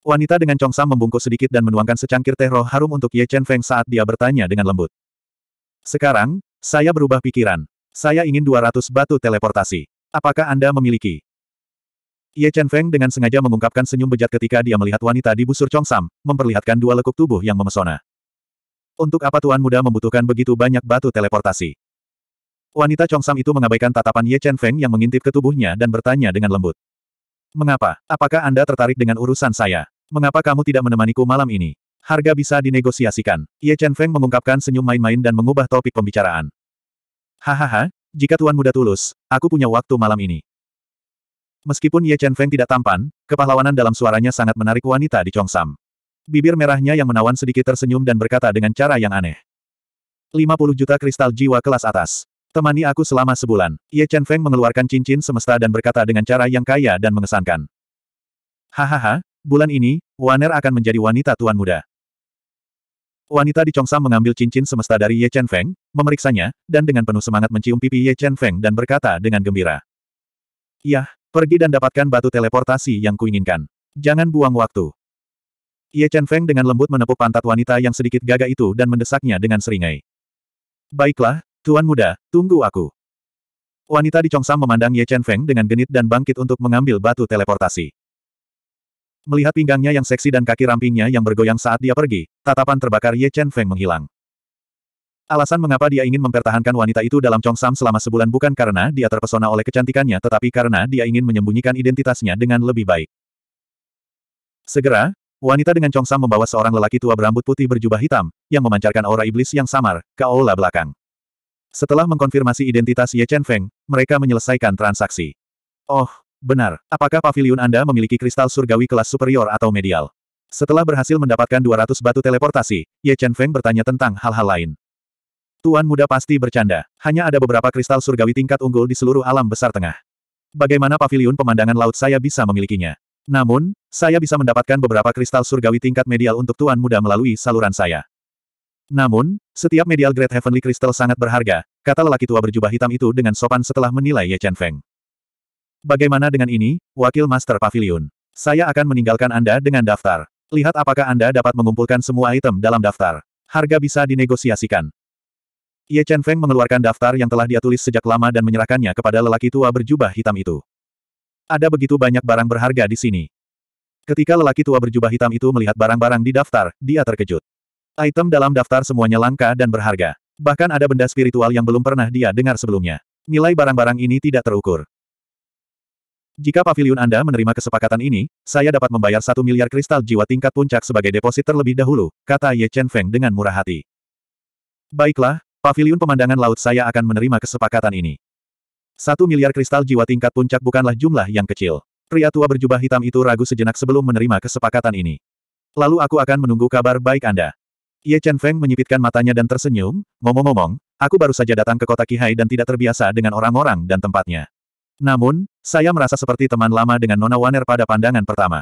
Wanita dengan congsam membungkuk sedikit dan menuangkan secangkir teh roh harum untuk Ye Chen Feng saat dia bertanya dengan lembut. Sekarang, saya berubah pikiran. Saya ingin 200 batu teleportasi. Apakah Anda memiliki? Ye Chen Feng dengan sengaja mengungkapkan senyum bejat ketika dia melihat wanita di busur congsam, memperlihatkan dua lekuk tubuh yang memesona. Untuk apa Tuan Muda membutuhkan begitu banyak batu teleportasi? Wanita Chongsam itu mengabaikan tatapan Ye Chen Feng yang mengintip ke tubuhnya dan bertanya dengan lembut. Mengapa? Apakah Anda tertarik dengan urusan saya? Mengapa kamu tidak menemaniku malam ini? Harga bisa dinegosiasikan. Ye Chen Feng mengungkapkan senyum main-main dan mengubah topik pembicaraan. Hahaha, jika Tuan Muda tulus, aku punya waktu malam ini. Meskipun Ye Chen Feng tidak tampan, kepahlawanan dalam suaranya sangat menarik wanita di Chongsam. Bibir merahnya yang menawan sedikit tersenyum dan berkata dengan cara yang aneh. 50 juta kristal jiwa kelas atas. Temani aku selama sebulan. Ye Chen Feng mengeluarkan cincin semesta dan berkata dengan cara yang kaya dan mengesankan. Hahaha, bulan ini, Waner akan menjadi wanita tuan muda. Wanita di Chongsam mengambil cincin semesta dari Ye Chen Feng, memeriksanya, dan dengan penuh semangat mencium pipi Ye Chen Feng dan berkata dengan gembira. Yah, pergi dan dapatkan batu teleportasi yang kuinginkan. Jangan buang waktu. Ye Chen Feng dengan lembut menepuk pantat wanita yang sedikit gagah itu dan mendesaknya dengan seringai. Baiklah, Tuan muda, tunggu aku. Wanita di Chongsam memandang Ye Chen Feng dengan genit dan bangkit untuk mengambil batu teleportasi. Melihat pinggangnya yang seksi dan kaki rampingnya yang bergoyang saat dia pergi, tatapan terbakar Ye Chen Feng menghilang. Alasan mengapa dia ingin mempertahankan wanita itu dalam Chongsam selama sebulan bukan karena dia terpesona oleh kecantikannya tetapi karena dia ingin menyembunyikan identitasnya dengan lebih baik. Segera, wanita dengan Chongsam membawa seorang lelaki tua berambut putih berjubah hitam, yang memancarkan aura iblis yang samar, ke aula belakang. Setelah mengkonfirmasi identitas Ye Chen Feng, mereka menyelesaikan transaksi. Oh, benar. Apakah pavilion Anda memiliki kristal surgawi kelas superior atau medial? Setelah berhasil mendapatkan 200 batu teleportasi, Ye Chen Feng bertanya tentang hal-hal lain. Tuan muda pasti bercanda. Hanya ada beberapa kristal surgawi tingkat unggul di seluruh alam besar tengah. Bagaimana pavilion pemandangan laut saya bisa memilikinya? Namun, saya bisa mendapatkan beberapa kristal surgawi tingkat medial untuk tuan muda melalui saluran saya. Namun, setiap medial Great heavenly crystal sangat berharga, kata lelaki tua berjubah hitam itu dengan sopan setelah menilai Ye Chen Feng. Bagaimana dengan ini, wakil master pavilion? Saya akan meninggalkan Anda dengan daftar. Lihat apakah Anda dapat mengumpulkan semua item dalam daftar. Harga bisa dinegosiasikan. Ye Chen Feng mengeluarkan daftar yang telah dia tulis sejak lama dan menyerahkannya kepada lelaki tua berjubah hitam itu. Ada begitu banyak barang berharga di sini. Ketika lelaki tua berjubah hitam itu melihat barang-barang di daftar, dia terkejut. Item dalam daftar semuanya langka dan berharga. Bahkan ada benda spiritual yang belum pernah dia dengar sebelumnya. Nilai barang-barang ini tidak terukur. Jika pavilion Anda menerima kesepakatan ini, saya dapat membayar satu miliar kristal jiwa tingkat puncak sebagai deposit terlebih dahulu, kata Ye Chen Feng dengan murah hati. Baiklah, pavilion pemandangan laut saya akan menerima kesepakatan ini. Satu miliar kristal jiwa tingkat puncak bukanlah jumlah yang kecil. Pria tua berjubah hitam itu ragu sejenak sebelum menerima kesepakatan ini. Lalu aku akan menunggu kabar baik Anda. Ye Chen Feng menyipitkan matanya dan tersenyum, ngomong-ngomong, aku baru saja datang ke kota Kihai dan tidak terbiasa dengan orang-orang dan tempatnya. Namun, saya merasa seperti teman lama dengan Nona Waner pada pandangan pertama.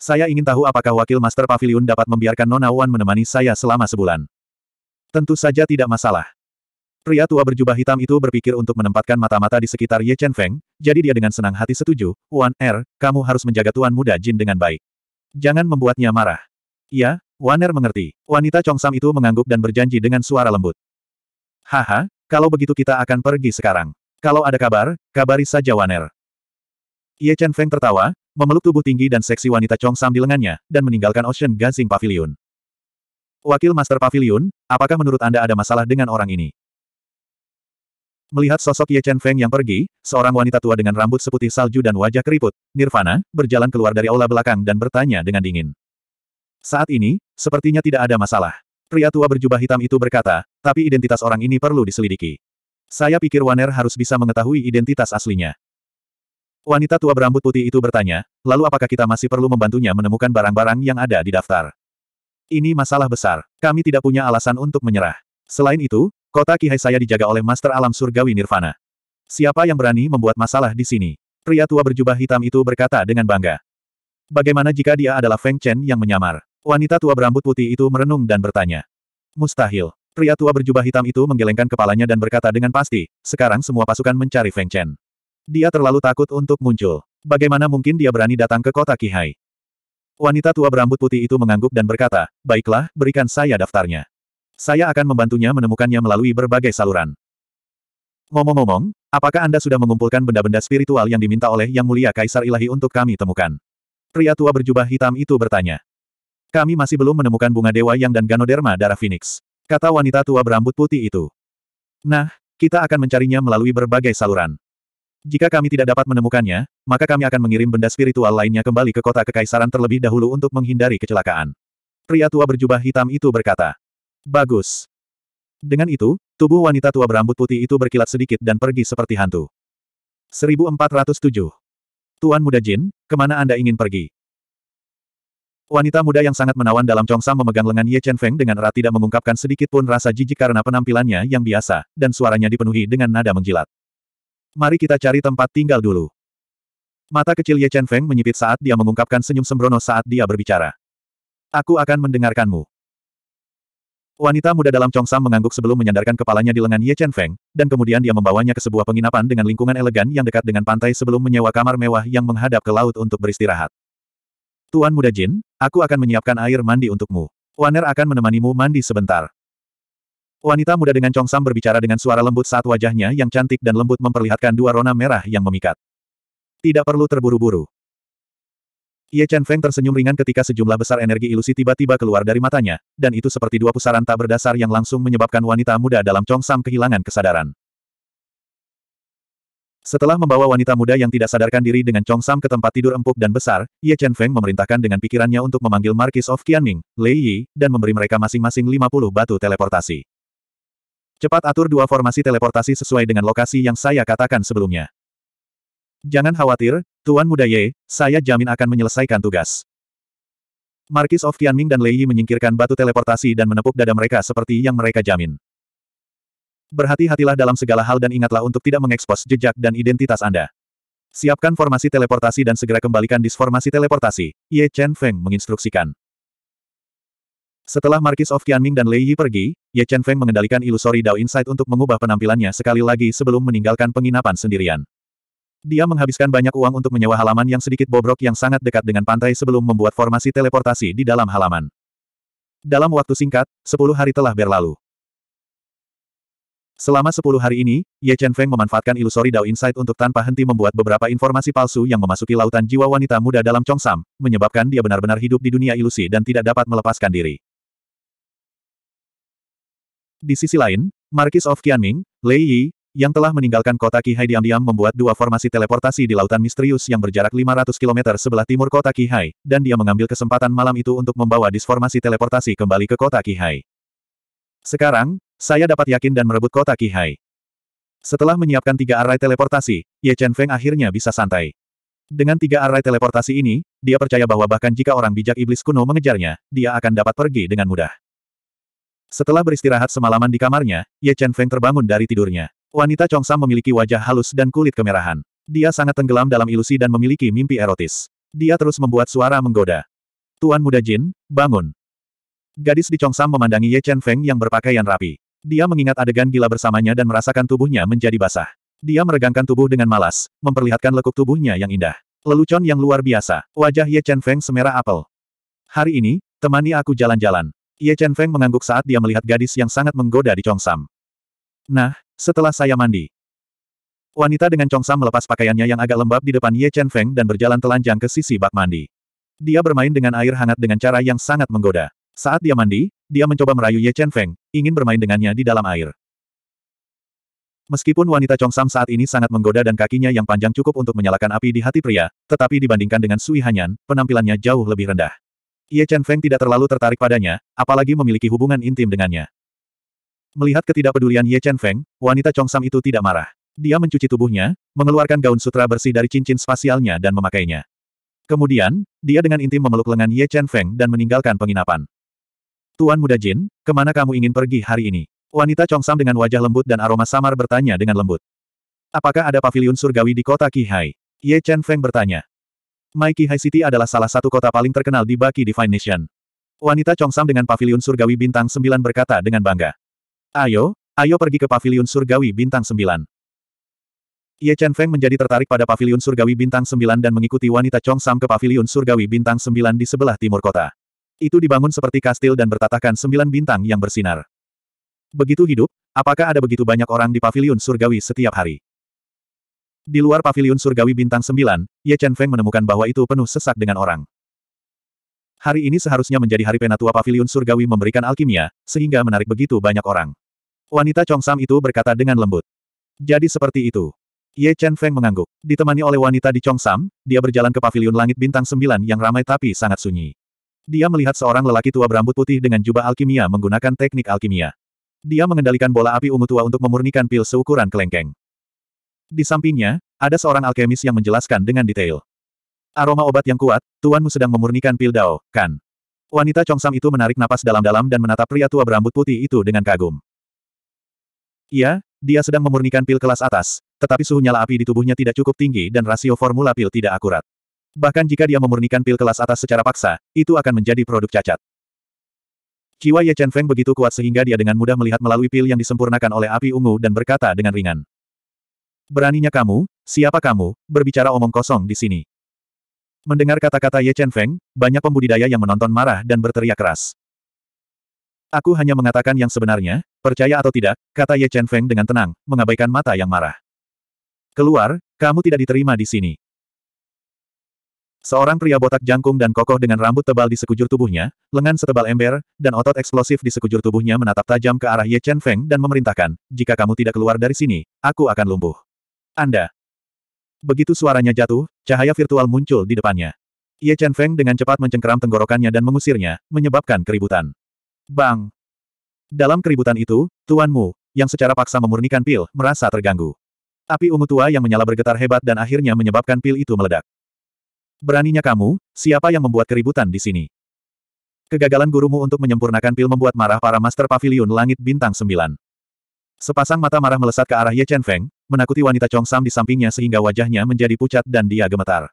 Saya ingin tahu apakah Wakil Master Pavilion dapat membiarkan Nona Wan menemani saya selama sebulan. Tentu saja tidak masalah. Pria tua berjubah hitam itu berpikir untuk menempatkan mata-mata di sekitar Ye Chen Feng, jadi dia dengan senang hati setuju, Wan Er, kamu harus menjaga tuan muda Jin dengan baik. Jangan membuatnya marah. Ya, Waner mengerti. Wanita cong-sam itu mengangguk dan berjanji dengan suara lembut. Haha, kalau begitu kita akan pergi sekarang. Kalau ada kabar, kabari saja Waner. Ye Chen Feng tertawa, memeluk tubuh tinggi dan seksi wanita cong-sam di lengannya, dan meninggalkan Ocean Gazing Pavilion. Wakil Master Pavilion, apakah menurut Anda ada masalah dengan orang ini? Melihat sosok Ye Chen Feng yang pergi, seorang wanita tua dengan rambut seputih salju dan wajah keriput, Nirvana, berjalan keluar dari aula belakang dan bertanya dengan dingin. Saat ini, sepertinya tidak ada masalah. Pria tua berjubah hitam itu berkata, tapi identitas orang ini perlu diselidiki. Saya pikir Waner harus bisa mengetahui identitas aslinya. Wanita tua berambut putih itu bertanya, lalu apakah kita masih perlu membantunya menemukan barang-barang yang ada di daftar? Ini masalah besar. Kami tidak punya alasan untuk menyerah. Selain itu, kota Kihai saya dijaga oleh Master Alam Surgawi Nirvana. Siapa yang berani membuat masalah di sini? Pria tua berjubah hitam itu berkata dengan bangga. Bagaimana jika dia adalah Feng Chen yang menyamar? Wanita tua berambut putih itu merenung dan bertanya. Mustahil. Pria tua berjubah hitam itu menggelengkan kepalanya dan berkata dengan pasti, sekarang semua pasukan mencari Feng Chen. Dia terlalu takut untuk muncul. Bagaimana mungkin dia berani datang ke kota Kihai? Wanita tua berambut putih itu mengangguk dan berkata, baiklah, berikan saya daftarnya. Saya akan membantunya menemukannya melalui berbagai saluran. Ngomong-ngomong, apakah Anda sudah mengumpulkan benda-benda spiritual yang diminta oleh Yang Mulia Kaisar Ilahi untuk kami temukan? Pria tua berjubah hitam itu bertanya. Kami masih belum menemukan bunga dewa yang dan ganoderma darah phoenix. Kata wanita tua berambut putih itu. Nah, kita akan mencarinya melalui berbagai saluran. Jika kami tidak dapat menemukannya, maka kami akan mengirim benda spiritual lainnya kembali ke kota kekaisaran terlebih dahulu untuk menghindari kecelakaan. Pria tua berjubah hitam itu berkata. Bagus. Dengan itu, tubuh wanita tua berambut putih itu berkilat sedikit dan pergi seperti hantu. 1407. Tuan Muda Jin, kemana Anda ingin pergi? Wanita muda yang sangat menawan dalam Chongsa memegang lengan Ye Chen Feng dengan erat tidak mengungkapkan sedikit pun rasa jijik karena penampilannya yang biasa, dan suaranya dipenuhi dengan nada menjilat. Mari kita cari tempat tinggal dulu. Mata kecil Ye Chen Feng menyipit saat dia mengungkapkan senyum sembrono saat dia berbicara. Aku akan mendengarkanmu. Wanita muda dalam Chongsa mengangguk sebelum menyandarkan kepalanya di lengan Ye Chen Feng, dan kemudian dia membawanya ke sebuah penginapan dengan lingkungan elegan yang dekat dengan pantai sebelum menyewa kamar mewah yang menghadap ke laut untuk beristirahat. Tuan Muda Jin, aku akan menyiapkan air mandi untukmu. Waner akan menemanimu mandi sebentar. Wanita muda dengan congsam berbicara dengan suara lembut saat wajahnya yang cantik dan lembut memperlihatkan dua rona merah yang memikat. Tidak perlu terburu-buru. Ye Chen Feng tersenyum ringan ketika sejumlah besar energi ilusi tiba-tiba keluar dari matanya, dan itu seperti dua pusaran tak berdasar yang langsung menyebabkan wanita muda dalam congsam kehilangan kesadaran. Setelah membawa wanita muda yang tidak sadarkan diri dengan Chong Sam ke tempat tidur empuk dan besar, Ye Chen Feng memerintahkan dengan pikirannya untuk memanggil Markis of Qianming, Lei Yi, dan memberi mereka masing-masing 50 batu teleportasi. Cepat atur dua formasi teleportasi sesuai dengan lokasi yang saya katakan sebelumnya. Jangan khawatir, Tuan Muda Ye, saya jamin akan menyelesaikan tugas. Markis of Qianming dan Lei Yi menyingkirkan batu teleportasi dan menepuk dada mereka seperti yang mereka jamin. Berhati-hatilah dalam segala hal dan ingatlah untuk tidak mengekspos jejak dan identitas Anda. Siapkan formasi teleportasi dan segera kembalikan disformasi teleportasi, Ye Chen Feng menginstruksikan. Setelah Markis of Qianming dan Lei Yi pergi, Ye Chen Feng mengendalikan ilusori Dao Insight untuk mengubah penampilannya sekali lagi sebelum meninggalkan penginapan sendirian. Dia menghabiskan banyak uang untuk menyewa halaman yang sedikit bobrok yang sangat dekat dengan pantai sebelum membuat formasi teleportasi di dalam halaman. Dalam waktu singkat, sepuluh hari telah berlalu. Selama 10 hari ini, Ye Chen Feng memanfaatkan ilusori Dao Insight untuk tanpa henti membuat beberapa informasi palsu yang memasuki lautan jiwa wanita muda dalam Chong Sam, menyebabkan dia benar-benar hidup di dunia ilusi dan tidak dapat melepaskan diri. Di sisi lain, Markis of Qianming, Lei Yi, yang telah meninggalkan kota Qihai diam-diam membuat dua formasi teleportasi di lautan misterius yang berjarak 500 km sebelah timur kota Qihai, dan dia mengambil kesempatan malam itu untuk membawa disformasi teleportasi kembali ke kota Qihai. Sekarang, saya dapat yakin dan merebut kota Kihai. Setelah menyiapkan tiga arai teleportasi, Ye Chen Feng akhirnya bisa santai. Dengan tiga arai teleportasi ini, dia percaya bahwa bahkan jika orang bijak iblis kuno mengejarnya, dia akan dapat pergi dengan mudah. Setelah beristirahat semalaman di kamarnya, Ye Chen Feng terbangun dari tidurnya. Wanita Chong Sam memiliki wajah halus dan kulit kemerahan. Dia sangat tenggelam dalam ilusi dan memiliki mimpi erotis. Dia terus membuat suara menggoda. Tuan muda Jin, bangun. Gadis di Chong Sam memandangi Ye Chen Feng yang berpakaian rapi. Dia mengingat adegan gila bersamanya dan merasakan tubuhnya menjadi basah. Dia meregangkan tubuh dengan malas, memperlihatkan lekuk tubuhnya yang indah. Lelucon yang luar biasa, wajah Ye Chen Feng semerah apel. Hari ini, temani aku jalan-jalan. Ye Chen Feng mengangguk saat dia melihat gadis yang sangat menggoda di Chong Sam. Nah, setelah saya mandi. Wanita dengan Chong Sam melepas pakaiannya yang agak lembab di depan Ye Chen Feng dan berjalan telanjang ke sisi bak mandi. Dia bermain dengan air hangat dengan cara yang sangat menggoda. Saat dia mandi, dia mencoba merayu Ye Chen Feng, ingin bermain dengannya di dalam air. Meskipun wanita Chong Sam saat ini sangat menggoda dan kakinya yang panjang cukup untuk menyalakan api di hati pria, tetapi dibandingkan dengan Sui Hanyan, penampilannya jauh lebih rendah. Ye Chen Feng tidak terlalu tertarik padanya, apalagi memiliki hubungan intim dengannya. Melihat ketidakpedulian Ye Chen Feng, wanita Chong Sam itu tidak marah. Dia mencuci tubuhnya, mengeluarkan gaun sutra bersih dari cincin spasialnya dan memakainya. Kemudian, dia dengan intim memeluk lengan Ye Chen Feng dan meninggalkan penginapan. Tuan muda Jin, kemana kamu ingin pergi hari ini? Wanita Congsam dengan wajah lembut dan aroma samar bertanya dengan lembut. Apakah ada pavilion surgawi di kota Qihai? Ye Chen Feng bertanya. Mai Qihai City adalah salah satu kota paling terkenal di Baki Divine Nation. Wanita Congsam dengan pavilion surgawi bintang 9 berkata dengan bangga. Ayo, ayo pergi ke pavilion surgawi bintang 9. Ye Chen Feng menjadi tertarik pada pavilion surgawi bintang 9 dan mengikuti wanita Chong Sam ke pavilion surgawi bintang 9 di sebelah timur kota. Itu dibangun seperti kastil dan bertatakan sembilan bintang yang bersinar. Begitu hidup, apakah ada begitu banyak orang di paviliun surgawi setiap hari? Di luar paviliun surgawi bintang sembilan, Ye Chen Feng menemukan bahwa itu penuh sesak dengan orang. Hari ini seharusnya menjadi hari penatua paviliun surgawi memberikan alkimia, sehingga menarik begitu banyak orang. Wanita Chong Sam itu berkata dengan lembut. Jadi seperti itu. Ye Chen Feng mengangguk. Ditemani oleh wanita di Chong Sam, dia berjalan ke paviliun langit bintang sembilan yang ramai tapi sangat sunyi. Dia melihat seorang lelaki tua berambut putih dengan jubah alkimia menggunakan teknik alkimia. Dia mengendalikan bola api ungu tua untuk memurnikan pil seukuran kelengkeng. Di sampingnya, ada seorang alkemis yang menjelaskan dengan detail. Aroma obat yang kuat, tuanmu sedang memurnikan pil dao, kan? Wanita congsam itu menarik napas dalam-dalam dan menatap pria tua berambut putih itu dengan kagum. Iya, dia sedang memurnikan pil kelas atas, tetapi suhu nyala api di tubuhnya tidak cukup tinggi dan rasio formula pil tidak akurat bahkan jika dia memurnikan pil kelas atas secara paksa, itu akan menjadi produk cacat. Jiwa Ye Chen Feng begitu kuat sehingga dia dengan mudah melihat melalui pil yang disempurnakan oleh api ungu dan berkata dengan ringan. Beraninya kamu, siapa kamu, berbicara omong kosong di sini. Mendengar kata-kata Ye Chen Feng, banyak pembudidaya yang menonton marah dan berteriak keras. Aku hanya mengatakan yang sebenarnya, percaya atau tidak, kata Ye Chen Feng dengan tenang, mengabaikan mata yang marah. Keluar, kamu tidak diterima di sini. Seorang pria botak jangkung dan kokoh dengan rambut tebal di sekujur tubuhnya, lengan setebal ember, dan otot eksplosif di sekujur tubuhnya menatap tajam ke arah Ye Chen Feng dan memerintahkan, jika kamu tidak keluar dari sini, aku akan lumpuh. Anda. Begitu suaranya jatuh, cahaya virtual muncul di depannya. Ye Chen Feng dengan cepat mencengkeram tenggorokannya dan mengusirnya, menyebabkan keributan. Bang! Dalam keributan itu, Tuan Mu, yang secara paksa memurnikan pil, merasa terganggu. Api ungu tua yang menyala bergetar hebat dan akhirnya menyebabkan pil itu meledak. Beraninya kamu, siapa yang membuat keributan di sini? Kegagalan gurumu untuk menyempurnakan pil membuat marah para Master Pavilion Langit Bintang sembilan. Sepasang mata marah melesat ke arah Ye Chen Feng, menakuti wanita Chong Sam di sampingnya sehingga wajahnya menjadi pucat dan dia gemetar.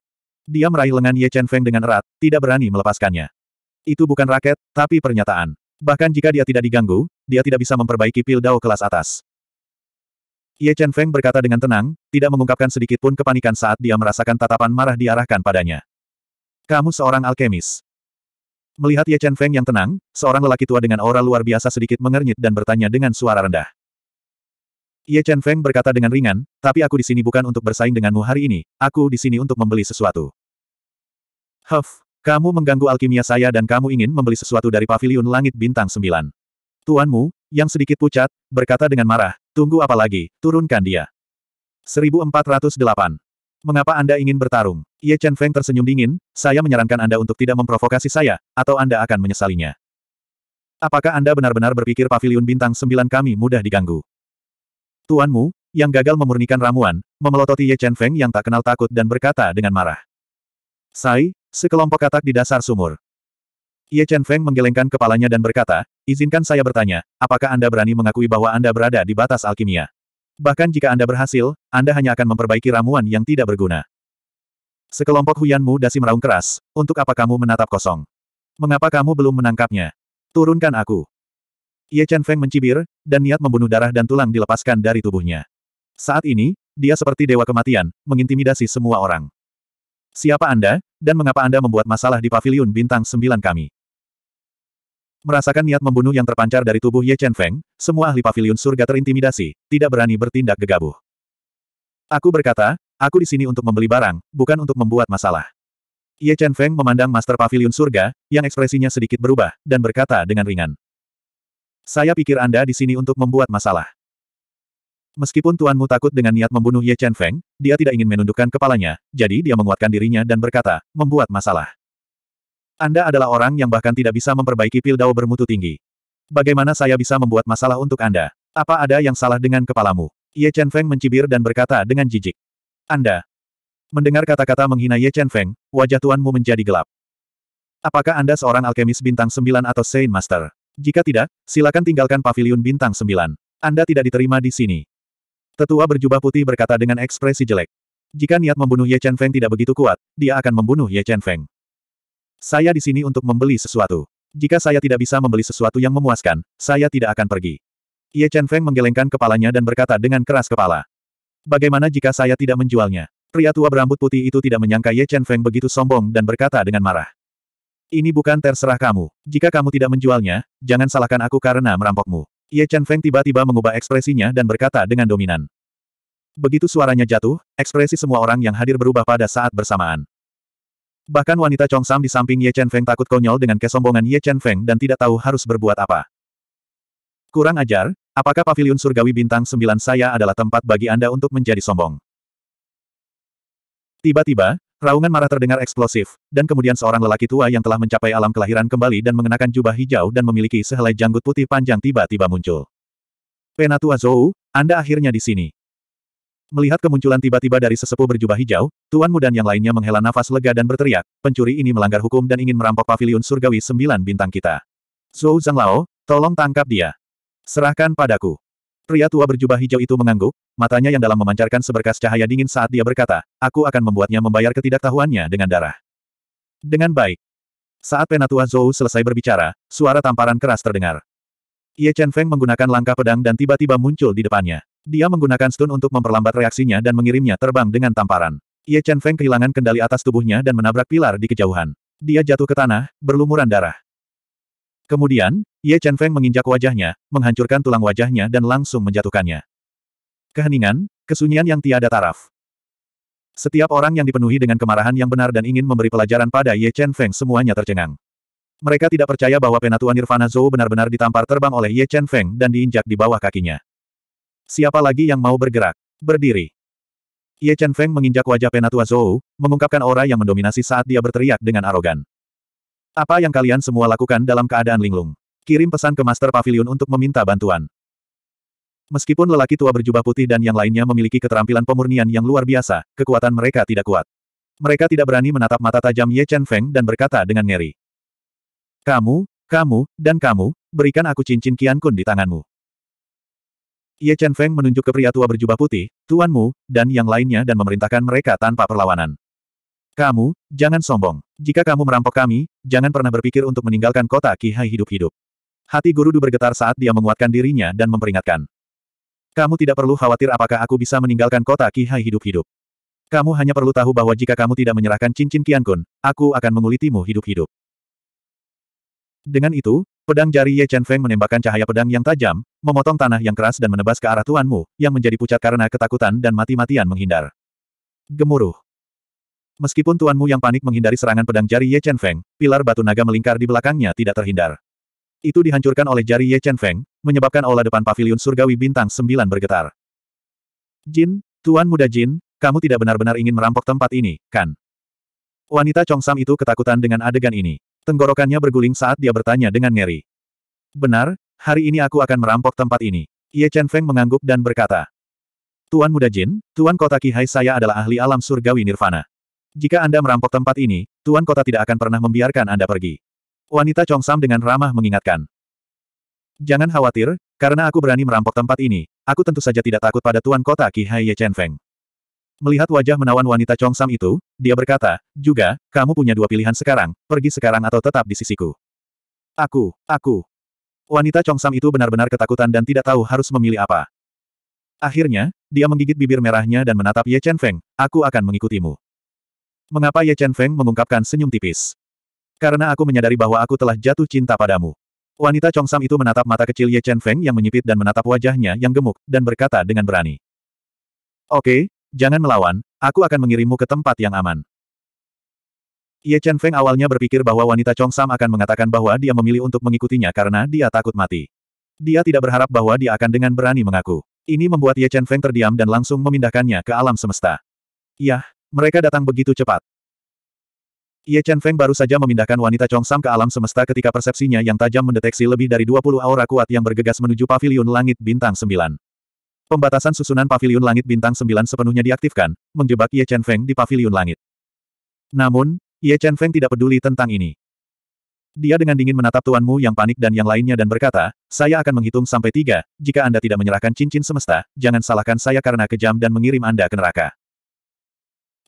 Dia meraih lengan Ye Chen Feng dengan erat, tidak berani melepaskannya. Itu bukan raket, tapi pernyataan. Bahkan jika dia tidak diganggu, dia tidak bisa memperbaiki pil dao kelas atas. Ye Chen Feng berkata dengan tenang, tidak mengungkapkan sedikit pun kepanikan saat dia merasakan tatapan marah diarahkan padanya. Kamu seorang alkemis. Melihat Ye Chen Feng yang tenang, seorang lelaki tua dengan aura luar biasa sedikit mengernyit dan bertanya dengan suara rendah. Ye Chen Feng berkata dengan ringan, tapi aku di sini bukan untuk bersaing denganmu hari ini, aku di sini untuk membeli sesuatu. Huff, kamu mengganggu alkimia saya dan kamu ingin membeli sesuatu dari Paviliun langit bintang 9. Tuanmu, yang sedikit pucat, berkata dengan marah, tunggu apa lagi, turunkan dia. 1408. Mengapa Anda ingin bertarung? Ye Chen Feng tersenyum dingin, saya menyarankan Anda untuk tidak memprovokasi saya, atau Anda akan menyesalinya. Apakah Anda benar-benar berpikir paviliun bintang 9 kami mudah diganggu? Tuanmu, yang gagal memurnikan ramuan, memelototi Ye Chen Feng yang tak kenal takut dan berkata dengan marah. Sai, sekelompok katak di dasar sumur. Ye Chen Feng menggelengkan kepalanya dan berkata, izinkan saya bertanya, apakah Anda berani mengakui bahwa Anda berada di batas alkimia? Bahkan jika Anda berhasil, Anda hanya akan memperbaiki ramuan yang tidak berguna. Sekelompok Huyanmu dasi meraung keras, untuk apa kamu menatap kosong? Mengapa kamu belum menangkapnya? Turunkan aku. Ye Chen Feng mencibir, dan niat membunuh darah dan tulang dilepaskan dari tubuhnya. Saat ini, dia seperti dewa kematian, mengintimidasi semua orang. Siapa Anda, dan mengapa Anda membuat masalah di paviliun bintang Sembilan kami? Merasakan niat membunuh yang terpancar dari tubuh Ye Chen Feng, semua ahli pavilion surga terintimidasi, tidak berani bertindak gegabah. Aku berkata, aku di sini untuk membeli barang, bukan untuk membuat masalah. Ye Chen Feng memandang Master Pavilion Surga, yang ekspresinya sedikit berubah, dan berkata dengan ringan. Saya pikir Anda di sini untuk membuat masalah. Meskipun tuanmu takut dengan niat membunuh Ye Chen Feng, dia tidak ingin menundukkan kepalanya, jadi dia menguatkan dirinya dan berkata, membuat masalah. Anda adalah orang yang bahkan tidak bisa memperbaiki pil dao bermutu tinggi. Bagaimana saya bisa membuat masalah untuk Anda? Apa ada yang salah dengan kepalamu? Ye Chen Feng mencibir dan berkata dengan jijik. Anda. Mendengar kata-kata menghina Ye Chen Feng, wajah tuanmu menjadi gelap. Apakah Anda seorang alkemis bintang sembilan atau Saint Master? Jika tidak, silakan tinggalkan paviliun bintang sembilan. Anda tidak diterima di sini. Tetua berjubah putih berkata dengan ekspresi jelek. Jika niat membunuh Ye Chen Feng tidak begitu kuat, dia akan membunuh Ye Chen Feng. Saya di sini untuk membeli sesuatu. Jika saya tidak bisa membeli sesuatu yang memuaskan, saya tidak akan pergi. Ye Chen Feng menggelengkan kepalanya dan berkata dengan keras kepala. Bagaimana jika saya tidak menjualnya? Pria tua berambut putih itu tidak menyangka Ye Chen Feng begitu sombong dan berkata dengan marah. Ini bukan terserah kamu. Jika kamu tidak menjualnya, jangan salahkan aku karena merampokmu. Ye Chen Feng tiba-tiba mengubah ekspresinya dan berkata dengan dominan. Begitu suaranya jatuh, ekspresi semua orang yang hadir berubah pada saat bersamaan. Bahkan wanita Chong Sam di samping Ye Chen Feng takut konyol dengan kesombongan Ye Chen Feng dan tidak tahu harus berbuat apa. Kurang ajar, apakah Paviliun surgawi bintang Sembilan saya adalah tempat bagi Anda untuk menjadi sombong? Tiba-tiba, raungan marah terdengar eksplosif, dan kemudian seorang lelaki tua yang telah mencapai alam kelahiran kembali dan mengenakan jubah hijau dan memiliki sehelai janggut putih panjang tiba-tiba muncul. Penatua Zhou, Anda akhirnya di sini. Melihat kemunculan tiba-tiba dari sesepuh berjubah hijau, Tuan Mu yang lainnya menghela nafas lega dan berteriak, pencuri ini melanggar hukum dan ingin merampok pavilion surgawi sembilan bintang kita. Zhou Lao, tolong tangkap dia. Serahkan padaku. Pria tua berjubah hijau itu mengangguk, matanya yang dalam memancarkan seberkas cahaya dingin saat dia berkata, aku akan membuatnya membayar ketidaktahuannya dengan darah. Dengan baik. Saat penatua Zhou selesai berbicara, suara tamparan keras terdengar. Ye Chen Feng menggunakan langkah pedang dan tiba-tiba muncul di depannya. Dia menggunakan stun untuk memperlambat reaksinya dan mengirimnya terbang dengan tamparan. Ye Chen Feng kehilangan kendali atas tubuhnya dan menabrak pilar di kejauhan. Dia jatuh ke tanah, berlumuran darah. Kemudian, Ye Chen Feng menginjak wajahnya, menghancurkan tulang wajahnya dan langsung menjatuhkannya. Keheningan, kesunyian yang tiada taraf. Setiap orang yang dipenuhi dengan kemarahan yang benar dan ingin memberi pelajaran pada Ye Chen Feng semuanya tercengang. Mereka tidak percaya bahwa penatua Nirvana Zhou benar-benar ditampar terbang oleh Ye Chen Feng dan diinjak di bawah kakinya. Siapa lagi yang mau bergerak? Berdiri. Ye Chen Feng menginjak wajah Penatua Zhou, mengungkapkan aura yang mendominasi saat dia berteriak dengan arogan. Apa yang kalian semua lakukan dalam keadaan linglung? Kirim pesan ke Master Pavilion untuk meminta bantuan. Meskipun lelaki tua berjubah putih dan yang lainnya memiliki keterampilan pemurnian yang luar biasa, kekuatan mereka tidak kuat. Mereka tidak berani menatap mata tajam Ye Chen Feng dan berkata dengan ngeri. Kamu, kamu, dan kamu, berikan aku cincin Kian Kun di tanganmu. Ye Chen Feng menunjuk ke pria tua berjubah putih, Tuan Mu, dan yang lainnya dan memerintahkan mereka tanpa perlawanan. Kamu, jangan sombong. Jika kamu merampok kami, jangan pernah berpikir untuk meninggalkan kota Hai hidup-hidup. Hati Guru Du bergetar saat dia menguatkan dirinya dan memperingatkan. Kamu tidak perlu khawatir apakah aku bisa meninggalkan kota Hai hidup-hidup. Kamu hanya perlu tahu bahwa jika kamu tidak menyerahkan cincin Qian Kun, aku akan mengulitimu hidup-hidup. Dengan itu, pedang jari Ye Chen Feng menembakkan cahaya pedang yang tajam, memotong tanah yang keras dan menebas ke arah Tuan Mu, yang menjadi pucat karena ketakutan dan mati-matian menghindar. Gemuruh. Meskipun Tuan Mu yang panik menghindari serangan pedang jari Ye Chen Feng, pilar batu naga melingkar di belakangnya tidak terhindar. Itu dihancurkan oleh jari Ye Chen Feng, menyebabkan aula depan paviliun surgawi bintang sembilan bergetar. Jin, Tuan Muda Jin, kamu tidak benar-benar ingin merampok tempat ini, kan? Wanita Chong Sam itu ketakutan dengan adegan ini. Tenggorokannya berguling saat dia bertanya dengan ngeri. Benar, hari ini aku akan merampok tempat ini. Ye Chen Feng mengangguk dan berkata. Tuan Muda Jin, Tuan Kota Kihai saya adalah ahli alam surgawi nirvana. Jika Anda merampok tempat ini, Tuan Kota tidak akan pernah membiarkan Anda pergi. Wanita Chong Sam dengan ramah mengingatkan. Jangan khawatir, karena aku berani merampok tempat ini, aku tentu saja tidak takut pada Tuan Kota Kihai Ye Chen Feng. Melihat wajah menawan wanita Chong Sam itu, dia berkata, juga, kamu punya dua pilihan sekarang, pergi sekarang atau tetap di sisiku. Aku, aku. Wanita Chong Sam itu benar-benar ketakutan dan tidak tahu harus memilih apa. Akhirnya, dia menggigit bibir merahnya dan menatap Ye Chen Feng, aku akan mengikutimu. Mengapa Ye Chen Feng mengungkapkan senyum tipis? Karena aku menyadari bahwa aku telah jatuh cinta padamu. Wanita Chong Sam itu menatap mata kecil Ye Chen Feng yang menyipit dan menatap wajahnya yang gemuk, dan berkata dengan berani. Oke, Jangan melawan, aku akan mengirimmu ke tempat yang aman. Ye Chen Feng awalnya berpikir bahwa wanita Chong Sam akan mengatakan bahwa dia memilih untuk mengikutinya karena dia takut mati. Dia tidak berharap bahwa dia akan dengan berani mengaku. Ini membuat Ye Chen Feng terdiam dan langsung memindahkannya ke alam semesta. Yah, mereka datang begitu cepat. Ye Chen Feng baru saja memindahkan wanita Chong Sam ke alam semesta ketika persepsinya yang tajam mendeteksi lebih dari 20 aura kuat yang bergegas menuju paviliun langit bintang 9. Pembatasan susunan paviliun langit bintang 9 sepenuhnya diaktifkan, menjebak Ye Chen Feng di paviliun langit. Namun, Ye Chen Feng tidak peduli tentang ini. Dia dengan dingin menatap tuanmu yang panik dan yang lainnya dan berkata, saya akan menghitung sampai tiga, jika Anda tidak menyerahkan cincin semesta, jangan salahkan saya karena kejam dan mengirim Anda ke neraka.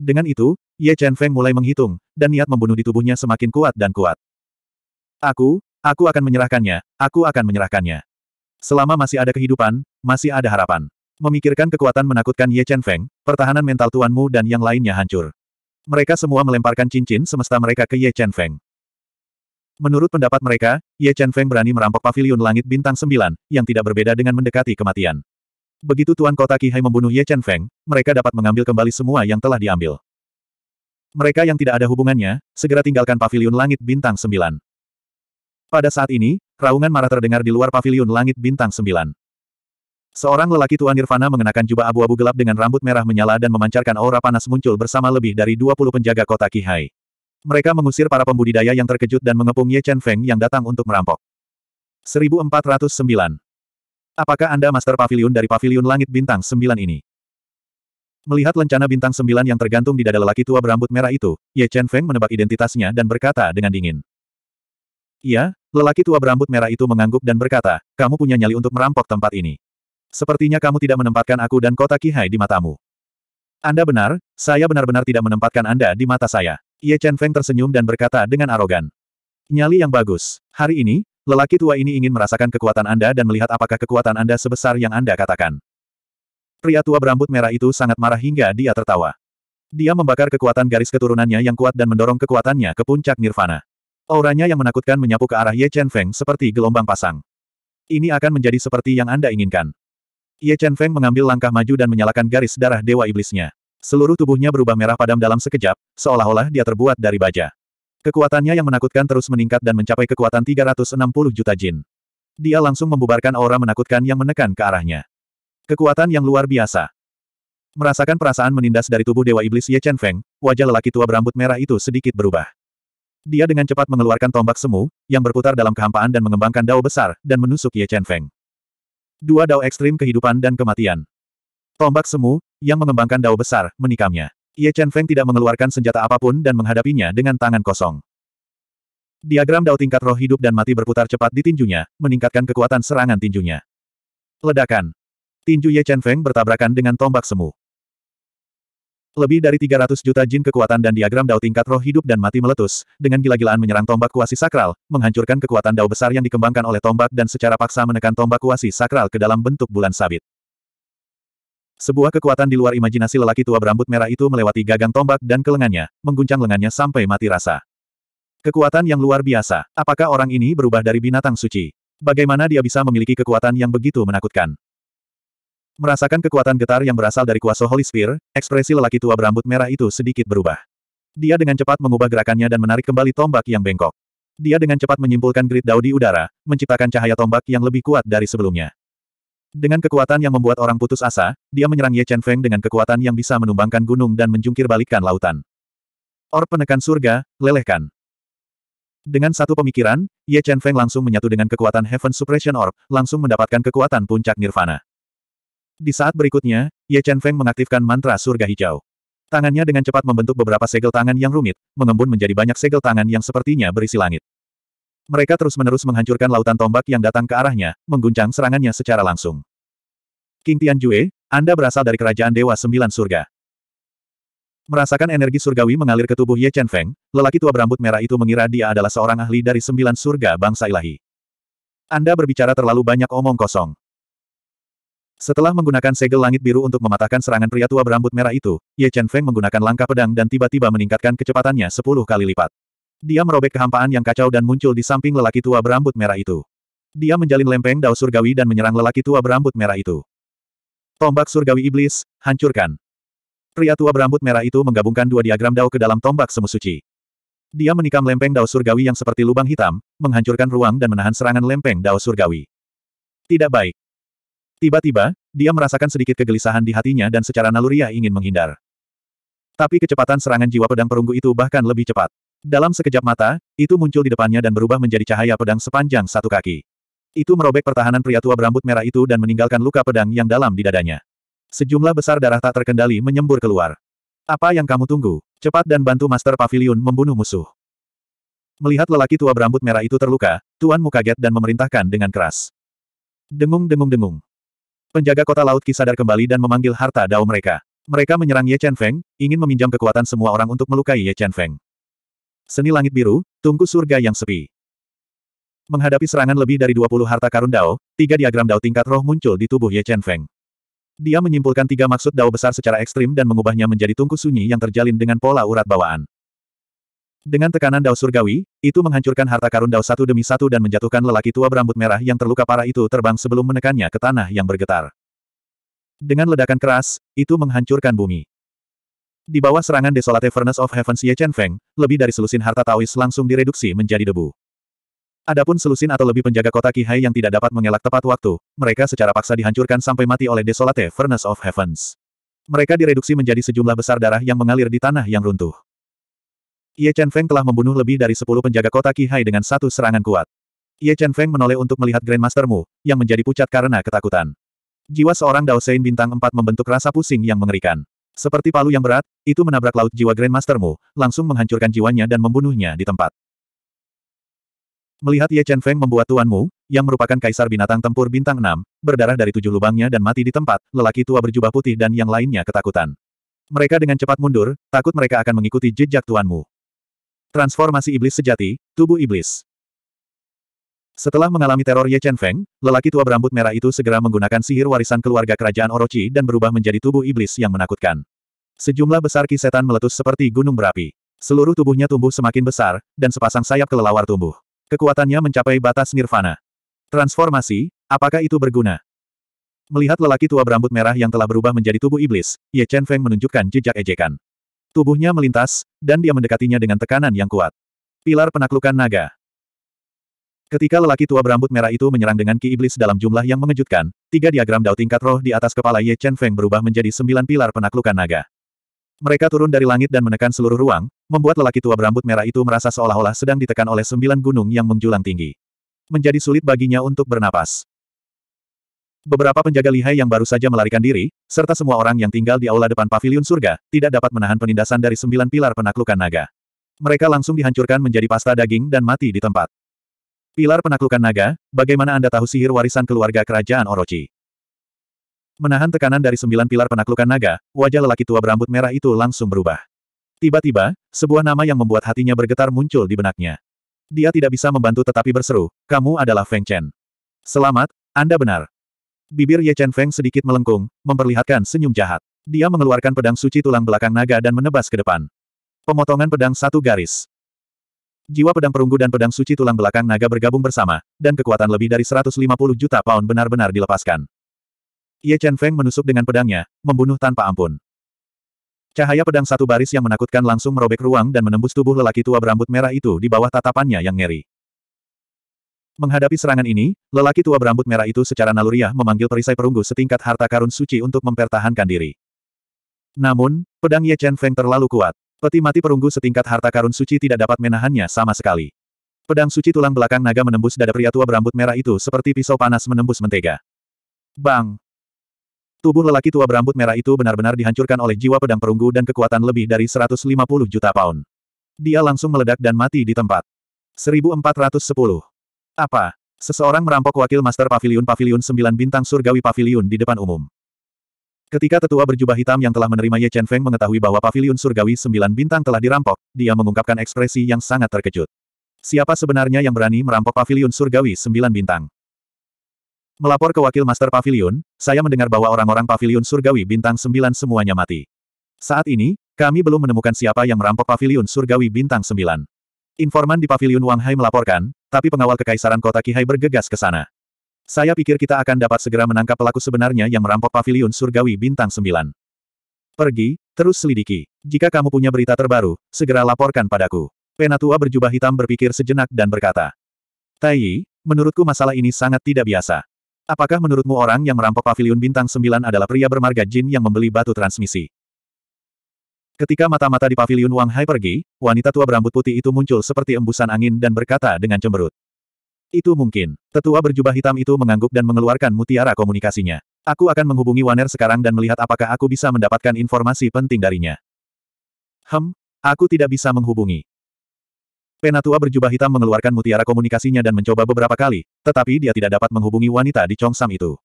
Dengan itu, Ye Chen Feng mulai menghitung, dan niat membunuh di tubuhnya semakin kuat dan kuat. Aku, aku akan menyerahkannya, aku akan menyerahkannya. Selama masih ada kehidupan, masih ada harapan. Memikirkan kekuatan menakutkan Ye Chen Feng, pertahanan mental tuanmu dan yang lainnya hancur. Mereka semua melemparkan cincin semesta mereka ke Ye Chen Feng. Menurut pendapat mereka, Ye Chen Feng berani merampok pavilion langit bintang 9, yang tidak berbeda dengan mendekati kematian. Begitu Tuan Kota Hai membunuh Ye Chen Feng, mereka dapat mengambil kembali semua yang telah diambil. Mereka yang tidak ada hubungannya, segera tinggalkan pavilion langit bintang 9. Pada saat ini, Raungan marah terdengar di luar pavilion langit bintang sembilan. Seorang lelaki tua Nirvana mengenakan jubah abu-abu gelap dengan rambut merah menyala dan memancarkan aura panas muncul bersama lebih dari 20 penjaga kota Kihai. Mereka mengusir para pembudidaya yang terkejut dan mengepung Ye Chen Feng yang datang untuk merampok. 1409. Apakah Anda Master Pavilion dari Pavilion Langit Bintang Sembilan ini? Melihat lencana bintang sembilan yang tergantung di dada lelaki tua berambut merah itu, Ye Chen Feng menebak identitasnya dan berkata dengan dingin. Iya, lelaki tua berambut merah itu mengangguk dan berkata, kamu punya nyali untuk merampok tempat ini. Sepertinya kamu tidak menempatkan aku dan kota Kihai di matamu. Anda benar, saya benar-benar tidak menempatkan Anda di mata saya. Ye Chen Feng tersenyum dan berkata dengan arogan. Nyali yang bagus. Hari ini, lelaki tua ini ingin merasakan kekuatan Anda dan melihat apakah kekuatan Anda sebesar yang Anda katakan. Pria tua berambut merah itu sangat marah hingga dia tertawa. Dia membakar kekuatan garis keturunannya yang kuat dan mendorong kekuatannya ke puncak nirvana. Auranya yang menakutkan menyapu ke arah Ye Chen Feng seperti gelombang pasang. Ini akan menjadi seperti yang Anda inginkan. Ye Chen Feng mengambil langkah maju dan menyalakan garis darah Dewa Iblisnya. Seluruh tubuhnya berubah merah padam dalam sekejap, seolah-olah dia terbuat dari baja. Kekuatannya yang menakutkan terus meningkat dan mencapai kekuatan 360 juta jin. Dia langsung membubarkan aura menakutkan yang menekan ke arahnya. Kekuatan yang luar biasa. Merasakan perasaan menindas dari tubuh Dewa Iblis Ye Chen Feng, wajah lelaki tua berambut merah itu sedikit berubah. Dia dengan cepat mengeluarkan tombak semu, yang berputar dalam kehampaan dan mengembangkan dao besar, dan menusuk Ye Chen Feng. Dua dao ekstrim kehidupan dan kematian. Tombak semu, yang mengembangkan dao besar, menikamnya. Ye Chen Feng tidak mengeluarkan senjata apapun dan menghadapinya dengan tangan kosong. Diagram dao tingkat roh hidup dan mati berputar cepat di tinjunya, meningkatkan kekuatan serangan tinjunya. Ledakan. Tinju Ye Chen Feng bertabrakan dengan tombak semu. Lebih dari 300 juta jin kekuatan dan diagram dao tingkat roh hidup dan mati meletus, dengan gila-gilaan menyerang tombak kuasi sakral, menghancurkan kekuatan dao besar yang dikembangkan oleh tombak dan secara paksa menekan tombak kuasi sakral ke dalam bentuk bulan sabit. Sebuah kekuatan di luar imajinasi lelaki tua berambut merah itu melewati gagang tombak dan kelengannya, mengguncang lengannya sampai mati rasa. Kekuatan yang luar biasa, apakah orang ini berubah dari binatang suci? Bagaimana dia bisa memiliki kekuatan yang begitu menakutkan? Merasakan kekuatan getar yang berasal dari kuasa Holy Spear, ekspresi lelaki tua berambut merah itu sedikit berubah. Dia dengan cepat mengubah gerakannya dan menarik kembali tombak yang bengkok. Dia dengan cepat menyimpulkan grid dao di udara, menciptakan cahaya tombak yang lebih kuat dari sebelumnya. Dengan kekuatan yang membuat orang putus asa, dia menyerang Ye Chen Feng dengan kekuatan yang bisa menumbangkan gunung dan menjungkir balikkan lautan. Or penekan surga, lelehkan. Dengan satu pemikiran, Ye Chen Feng langsung menyatu dengan kekuatan Heaven Suppression Orb, langsung mendapatkan kekuatan puncak nirvana. Di saat berikutnya, Ye Chen Feng mengaktifkan mantra surga hijau. Tangannya dengan cepat membentuk beberapa segel tangan yang rumit, mengembun menjadi banyak segel tangan yang sepertinya berisi langit. Mereka terus-menerus menghancurkan lautan tombak yang datang ke arahnya, mengguncang serangannya secara langsung. King Tian Tianjue, Anda berasal dari kerajaan Dewa Sembilan Surga. Merasakan energi surgawi mengalir ke tubuh Ye Chen Feng, lelaki tua berambut merah itu mengira dia adalah seorang ahli dari Sembilan Surga Bangsa Ilahi. Anda berbicara terlalu banyak omong kosong. Setelah menggunakan segel langit biru untuk mematahkan serangan pria tua berambut merah itu, Ye Chen Feng menggunakan langkah pedang dan tiba-tiba meningkatkan kecepatannya sepuluh kali lipat. Dia merobek kehampaan yang kacau dan muncul di samping lelaki tua berambut merah itu. Dia menjalin lempeng dao surgawi dan menyerang lelaki tua berambut merah itu. Tombak surgawi iblis, hancurkan. Pria tua berambut merah itu menggabungkan dua diagram dao ke dalam tombak semu suci. Dia menikam lempeng dao surgawi yang seperti lubang hitam, menghancurkan ruang dan menahan serangan lempeng dao surgawi. Tidak baik. Tiba-tiba, dia merasakan sedikit kegelisahan di hatinya dan secara naluriah ingin menghindar. Tapi kecepatan serangan jiwa pedang perunggu itu bahkan lebih cepat. Dalam sekejap mata, itu muncul di depannya dan berubah menjadi cahaya pedang sepanjang satu kaki. Itu merobek pertahanan pria tua berambut merah itu dan meninggalkan luka pedang yang dalam di dadanya. Sejumlah besar darah tak terkendali menyembur keluar. Apa yang kamu tunggu? Cepat dan bantu Master Pavilion membunuh musuh. Melihat lelaki tua berambut merah itu terluka, Tuan Mu kaget dan memerintahkan dengan keras. Dengung dengung dengung. Penjaga kota laut kisadar kembali dan memanggil harta dao mereka. Mereka menyerang Ye Chen Feng, ingin meminjam kekuatan semua orang untuk melukai Ye Chen Feng. Seni langit biru, tungku surga yang sepi. Menghadapi serangan lebih dari 20 harta karun Dao, tiga diagram Dao tingkat roh muncul di tubuh Ye Chen Feng. Dia menyimpulkan tiga maksud Dao besar secara ekstrim dan mengubahnya menjadi tungku sunyi yang terjalin dengan pola urat bawaan. Dengan tekanan Dao Surgawi, itu menghancurkan harta karun Dao satu demi satu dan menjatuhkan lelaki tua berambut merah yang terluka parah itu terbang sebelum menekannya ke tanah yang bergetar. Dengan ledakan keras, itu menghancurkan bumi. Di bawah serangan Desolate Furnace of Heavens Ye Chen Feng, lebih dari selusin harta Taois langsung direduksi menjadi debu. Adapun selusin atau lebih penjaga kota Qihai yang tidak dapat mengelak tepat waktu, mereka secara paksa dihancurkan sampai mati oleh Desolate Furnace of Heavens. Mereka direduksi menjadi sejumlah besar darah yang mengalir di tanah yang runtuh. Ye Chen Feng telah membunuh lebih dari 10 penjaga kota Hai dengan satu serangan kuat. Ye Chen Feng menoleh untuk melihat Grandmaster Mu, yang menjadi pucat karena ketakutan. Jiwa seorang Dao Sein bintang 4 membentuk rasa pusing yang mengerikan. Seperti palu yang berat, itu menabrak laut jiwa Grandmaster Mu, langsung menghancurkan jiwanya dan membunuhnya di tempat. Melihat Ye Chen Feng membuat Tuan Mu, yang merupakan kaisar binatang tempur bintang 6, berdarah dari tujuh lubangnya dan mati di tempat, lelaki tua berjubah putih dan yang lainnya ketakutan. Mereka dengan cepat mundur, takut mereka akan mengikuti jejak Tuan Mu. Transformasi Iblis Sejati, Tubuh Iblis Setelah mengalami teror Ye Chen Feng, lelaki tua berambut merah itu segera menggunakan sihir warisan keluarga kerajaan Orochi dan berubah menjadi tubuh iblis yang menakutkan. Sejumlah besar kisetan meletus seperti gunung berapi. Seluruh tubuhnya tumbuh semakin besar, dan sepasang sayap kelelawar tumbuh. Kekuatannya mencapai batas nirvana. Transformasi, apakah itu berguna? Melihat lelaki tua berambut merah yang telah berubah menjadi tubuh iblis, Ye Chen Feng menunjukkan jejak ejekan. Tubuhnya melintas, dan dia mendekatinya dengan tekanan yang kuat. Pilar penaklukan naga. Ketika lelaki tua berambut merah itu menyerang dengan ki iblis dalam jumlah yang mengejutkan, tiga diagram dao tingkat roh di atas kepala Ye Chen Feng berubah menjadi sembilan pilar penaklukan naga. Mereka turun dari langit dan menekan seluruh ruang, membuat lelaki tua berambut merah itu merasa seolah-olah sedang ditekan oleh sembilan gunung yang menjulang tinggi. Menjadi sulit baginya untuk bernapas. Beberapa penjaga lihai yang baru saja melarikan diri, serta semua orang yang tinggal di aula depan pavilion surga, tidak dapat menahan penindasan dari sembilan pilar penaklukan naga. Mereka langsung dihancurkan menjadi pasta daging dan mati di tempat. Pilar penaklukan naga, bagaimana Anda tahu sihir warisan keluarga kerajaan Orochi? Menahan tekanan dari sembilan pilar penaklukan naga, wajah lelaki tua berambut merah itu langsung berubah. Tiba-tiba, sebuah nama yang membuat hatinya bergetar muncul di benaknya. Dia tidak bisa membantu tetapi berseru, kamu adalah Feng Chen. Selamat, Anda benar. Bibir Ye Chen Feng sedikit melengkung, memperlihatkan senyum jahat. Dia mengeluarkan pedang suci tulang belakang naga dan menebas ke depan. Pemotongan pedang satu garis. Jiwa pedang perunggu dan pedang suci tulang belakang naga bergabung bersama, dan kekuatan lebih dari 150 juta pound benar-benar dilepaskan. Ye Chen Feng menusuk dengan pedangnya, membunuh tanpa ampun. Cahaya pedang satu baris yang menakutkan langsung merobek ruang dan menembus tubuh lelaki tua berambut merah itu di bawah tatapannya yang ngeri. Menghadapi serangan ini, lelaki tua berambut merah itu secara naluriah memanggil perisai perunggu setingkat harta karun suci untuk mempertahankan diri. Namun, pedang Ye Chen Feng terlalu kuat. Peti mati perunggu setingkat harta karun suci tidak dapat menahannya sama sekali. Pedang suci tulang belakang naga menembus dada pria tua berambut merah itu seperti pisau panas menembus mentega. Bang! Tubuh lelaki tua berambut merah itu benar-benar dihancurkan oleh jiwa pedang perunggu dan kekuatan lebih dari 150 juta pound. Dia langsung meledak dan mati di tempat. 1410. Apa? Seseorang merampok wakil Master Pavilion Pavilion 9 bintang surgawi Pavilion di depan umum. Ketika tetua berjubah hitam yang telah menerima Ye Chen Feng mengetahui bahwa Pavilion Surgawi sembilan bintang telah dirampok, dia mengungkapkan ekspresi yang sangat terkejut. Siapa sebenarnya yang berani merampok Pavilion Surgawi sembilan bintang? Melapor ke wakil Master Pavilion, saya mendengar bahwa orang-orang Pavilion Surgawi bintang sembilan semuanya mati. Saat ini, kami belum menemukan siapa yang merampok Pavilion Surgawi bintang sembilan. Informan di Paviliun Hai melaporkan, tapi pengawal kekaisaran kota Qihai bergegas ke sana. Saya pikir kita akan dapat segera menangkap pelaku sebenarnya yang merampok Paviliun Surgawi Bintang 9. Pergi, terus selidiki. Jika kamu punya berita terbaru, segera laporkan padaku. Penatua berjubah hitam berpikir sejenak dan berkata. Tai, menurutku masalah ini sangat tidak biasa. Apakah menurutmu orang yang merampok Paviliun Bintang 9 adalah pria bermarga jin yang membeli batu transmisi? Ketika mata-mata di Pavilion Wang Hai pergi, wanita tua berambut putih itu muncul seperti embusan angin dan berkata dengan cemberut. Itu mungkin. Tetua berjubah hitam itu mengangguk dan mengeluarkan mutiara komunikasinya. Aku akan menghubungi Waner sekarang dan melihat apakah aku bisa mendapatkan informasi penting darinya. Hem, aku tidak bisa menghubungi. Penatua berjubah hitam mengeluarkan mutiara komunikasinya dan mencoba beberapa kali, tetapi dia tidak dapat menghubungi wanita di Chongsam itu.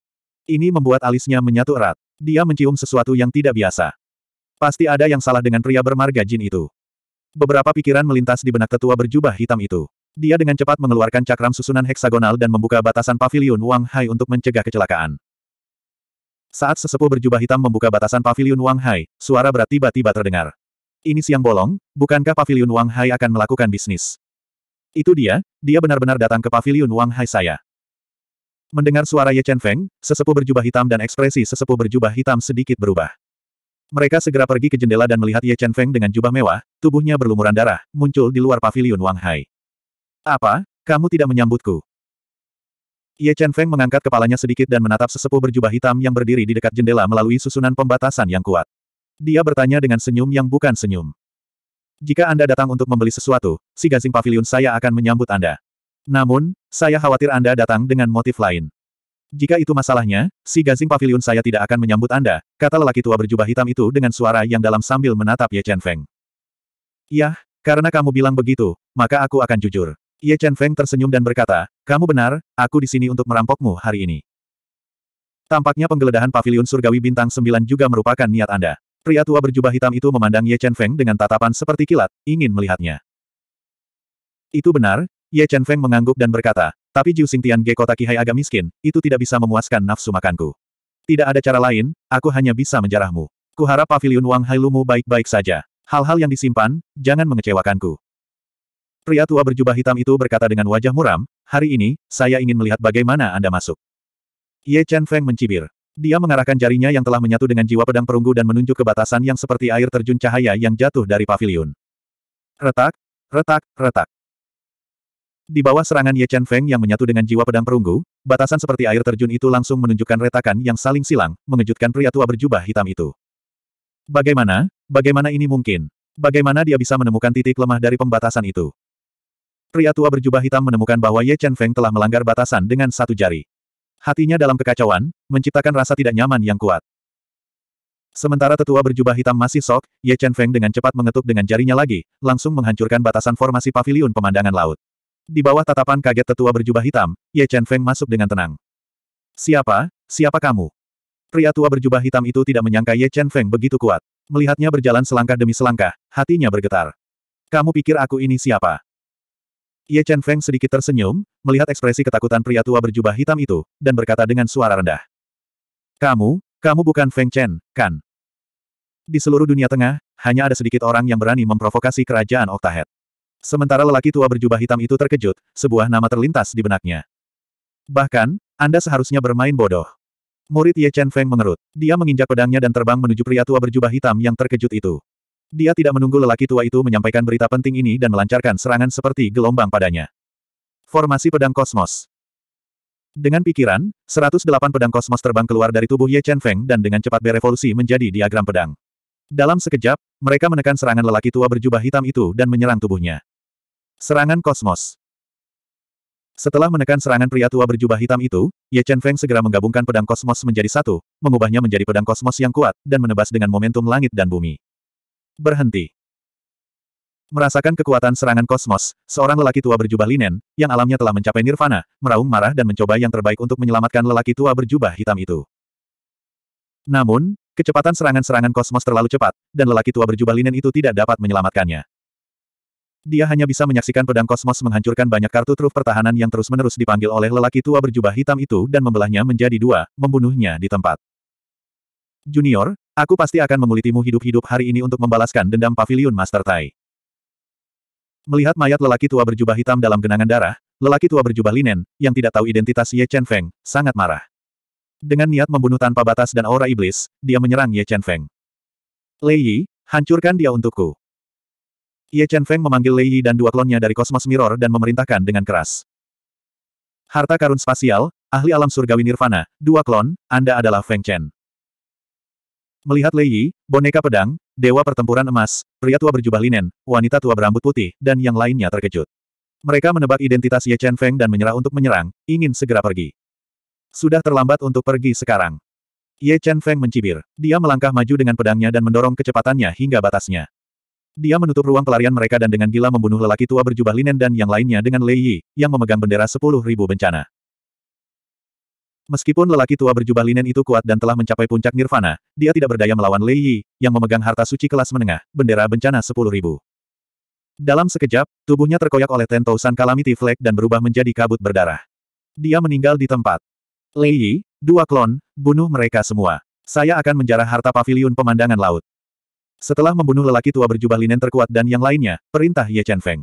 Ini membuat alisnya menyatu erat. Dia mencium sesuatu yang tidak biasa. Pasti ada yang salah dengan pria bermarga jin itu. Beberapa pikiran melintas di benak tetua berjubah hitam itu. Dia dengan cepat mengeluarkan cakram susunan heksagonal dan membuka batasan pavilion Wang Hai untuk mencegah kecelakaan. Saat sesepuh berjubah hitam membuka batasan pavilion Wang Hai, suara berat tiba-tiba terdengar. Ini siang bolong, bukankah pavilion Wang Hai akan melakukan bisnis? Itu dia, dia benar-benar datang ke pavilion Wang Hai saya. Mendengar suara Ye Chen Feng, sesepuh berjubah hitam dan ekspresi sesepuh berjubah hitam sedikit berubah. Mereka segera pergi ke jendela dan melihat Ye Chen Feng dengan jubah mewah, tubuhnya berlumuran darah, muncul di luar pavilion Wang Hai. Apa? Kamu tidak menyambutku? Ye Chen Feng mengangkat kepalanya sedikit dan menatap sesepuh berjubah hitam yang berdiri di dekat jendela melalui susunan pembatasan yang kuat. Dia bertanya dengan senyum yang bukan senyum. Jika Anda datang untuk membeli sesuatu, si gasing pavilion saya akan menyambut Anda. Namun, saya khawatir Anda datang dengan motif lain. Jika itu masalahnya, si Gazing Pavilion saya tidak akan menyambut Anda, kata lelaki tua berjubah hitam itu dengan suara yang dalam sambil menatap Ye Chen Feng. Yah, karena kamu bilang begitu, maka aku akan jujur. Ye Chen Feng tersenyum dan berkata, kamu benar, aku di sini untuk merampokmu hari ini. Tampaknya penggeledahan pavilion surgawi bintang 9 juga merupakan niat Anda. Pria tua berjubah hitam itu memandang Ye Chen Feng dengan tatapan seperti kilat, ingin melihatnya. Itu benar, Ye Chen Feng mengangguk dan berkata, tapi Jiu Xingtian Ge kota Kihai agak miskin, itu tidak bisa memuaskan nafsu makanku. Tidak ada cara lain, aku hanya bisa menjarahmu. Kuharap pavilion Wang Hailumu baik-baik saja. Hal-hal yang disimpan, jangan mengecewakanku. Pria tua berjubah hitam itu berkata dengan wajah muram, hari ini, saya ingin melihat bagaimana Anda masuk. Ye Chen Feng mencibir. Dia mengarahkan jarinya yang telah menyatu dengan jiwa pedang perunggu dan menunjuk ke batasan yang seperti air terjun cahaya yang jatuh dari pavilion. Retak, retak, retak. Di bawah serangan Ye Chen Feng yang menyatu dengan jiwa pedang perunggu, batasan seperti air terjun itu langsung menunjukkan retakan yang saling silang, mengejutkan pria tua berjubah hitam itu. Bagaimana? Bagaimana ini mungkin? Bagaimana dia bisa menemukan titik lemah dari pembatasan itu? Pria tua berjubah hitam menemukan bahwa Ye Chen Feng telah melanggar batasan dengan satu jari. Hatinya dalam kekacauan, menciptakan rasa tidak nyaman yang kuat. Sementara tetua berjubah hitam masih sok, Ye Chen Feng dengan cepat mengetuk dengan jarinya lagi, langsung menghancurkan batasan formasi pavilion pemandangan laut. Di bawah tatapan kaget tetua berjubah hitam, Ye Chen Feng masuk dengan tenang. Siapa, siapa kamu? Pria tua berjubah hitam itu tidak menyangka Ye Chen Feng begitu kuat. Melihatnya berjalan selangkah demi selangkah, hatinya bergetar. Kamu pikir aku ini siapa? Ye Chen Feng sedikit tersenyum, melihat ekspresi ketakutan pria tua berjubah hitam itu, dan berkata dengan suara rendah. Kamu, kamu bukan Feng Chen, kan? Di seluruh dunia tengah, hanya ada sedikit orang yang berani memprovokasi kerajaan Oktahed." Sementara lelaki tua berjubah hitam itu terkejut, sebuah nama terlintas di benaknya. Bahkan, Anda seharusnya bermain bodoh. Murid Ye Chen Feng mengerut. Dia menginjak pedangnya dan terbang menuju pria tua berjubah hitam yang terkejut itu. Dia tidak menunggu lelaki tua itu menyampaikan berita penting ini dan melancarkan serangan seperti gelombang padanya. Formasi Pedang Kosmos Dengan pikiran, 108 pedang kosmos terbang keluar dari tubuh Ye Chen Feng dan dengan cepat berevolusi menjadi diagram pedang. Dalam sekejap, mereka menekan serangan lelaki tua berjubah hitam itu dan menyerang tubuhnya. Serangan Kosmos Setelah menekan serangan pria tua berjubah hitam itu, Ye Chen Feng segera menggabungkan pedang kosmos menjadi satu, mengubahnya menjadi pedang kosmos yang kuat, dan menebas dengan momentum langit dan bumi. Berhenti. Merasakan kekuatan serangan kosmos, seorang lelaki tua berjubah linen, yang alamnya telah mencapai nirvana, meraung marah dan mencoba yang terbaik untuk menyelamatkan lelaki tua berjubah hitam itu. Namun, kecepatan serangan-serangan kosmos terlalu cepat, dan lelaki tua berjubah linen itu tidak dapat menyelamatkannya. Dia hanya bisa menyaksikan pedang kosmos menghancurkan banyak kartu truf pertahanan yang terus-menerus dipanggil oleh lelaki tua berjubah hitam itu dan membelahnya menjadi dua, membunuhnya di tempat. Junior, aku pasti akan mengulitimu hidup-hidup hari ini untuk membalaskan dendam pavilion Master Tai. Melihat mayat lelaki tua berjubah hitam dalam genangan darah, lelaki tua berjubah linen, yang tidak tahu identitas Ye Chen Feng, sangat marah. Dengan niat membunuh tanpa batas dan aura iblis, dia menyerang Ye Chen Feng. Lei Yi, hancurkan dia untukku. Ye Chen Feng memanggil Lei Yi dan dua klonnya dari Kosmos Mirror dan memerintahkan dengan keras. Harta karun spasial, ahli alam surgawi Nirvana, dua klon, Anda adalah Feng Chen. Melihat Lei Yi, boneka pedang, dewa pertempuran emas, pria tua berjubah linen, wanita tua berambut putih, dan yang lainnya terkejut. Mereka menebak identitas Ye Chen Feng dan menyerah untuk menyerang, ingin segera pergi. Sudah terlambat untuk pergi sekarang. Ye Chen Feng mencibir. Dia melangkah maju dengan pedangnya dan mendorong kecepatannya hingga batasnya. Dia menutup ruang pelarian mereka dan dengan gila membunuh lelaki tua berjubah linen dan yang lainnya dengan Lei Yi, yang memegang bendera sepuluh ribu bencana. Meskipun lelaki tua berjubah linen itu kuat dan telah mencapai puncak nirvana, dia tidak berdaya melawan Lei Yi, yang memegang harta suci kelas menengah, bendera bencana sepuluh ribu. Dalam sekejap, tubuhnya terkoyak oleh Tentousan Calamity Flag dan berubah menjadi kabut berdarah. Dia meninggal di tempat. Lei Yi, dua klon, bunuh mereka semua. Saya akan menjarah harta pavilion pemandangan laut. Setelah membunuh lelaki tua berjubah linen terkuat dan yang lainnya, perintah Ye Chen Feng.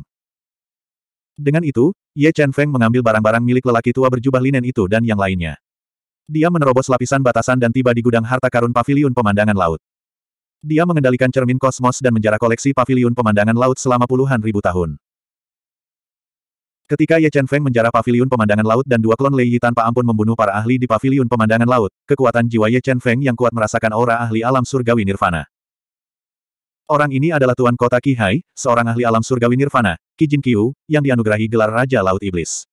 Dengan itu, Ye Chen Feng mengambil barang-barang milik lelaki tua berjubah linen itu dan yang lainnya. Dia menerobos lapisan batasan dan tiba di gudang harta karun pavilion pemandangan laut. Dia mengendalikan cermin kosmos dan menjarah koleksi pavilion pemandangan laut selama puluhan ribu tahun. Ketika Ye Chen Feng menjarah pavilion pemandangan laut dan dua klon Lei Yi tanpa ampun membunuh para ahli di pavilion pemandangan laut, kekuatan jiwa Ye Chen Feng yang kuat merasakan aura ahli alam surgawi nirvana. Orang ini adalah Tuan Kota Kihai, seorang ahli alam surgawi Nirvana, Kijin Kyu, yang dianugerahi gelar Raja Laut Iblis.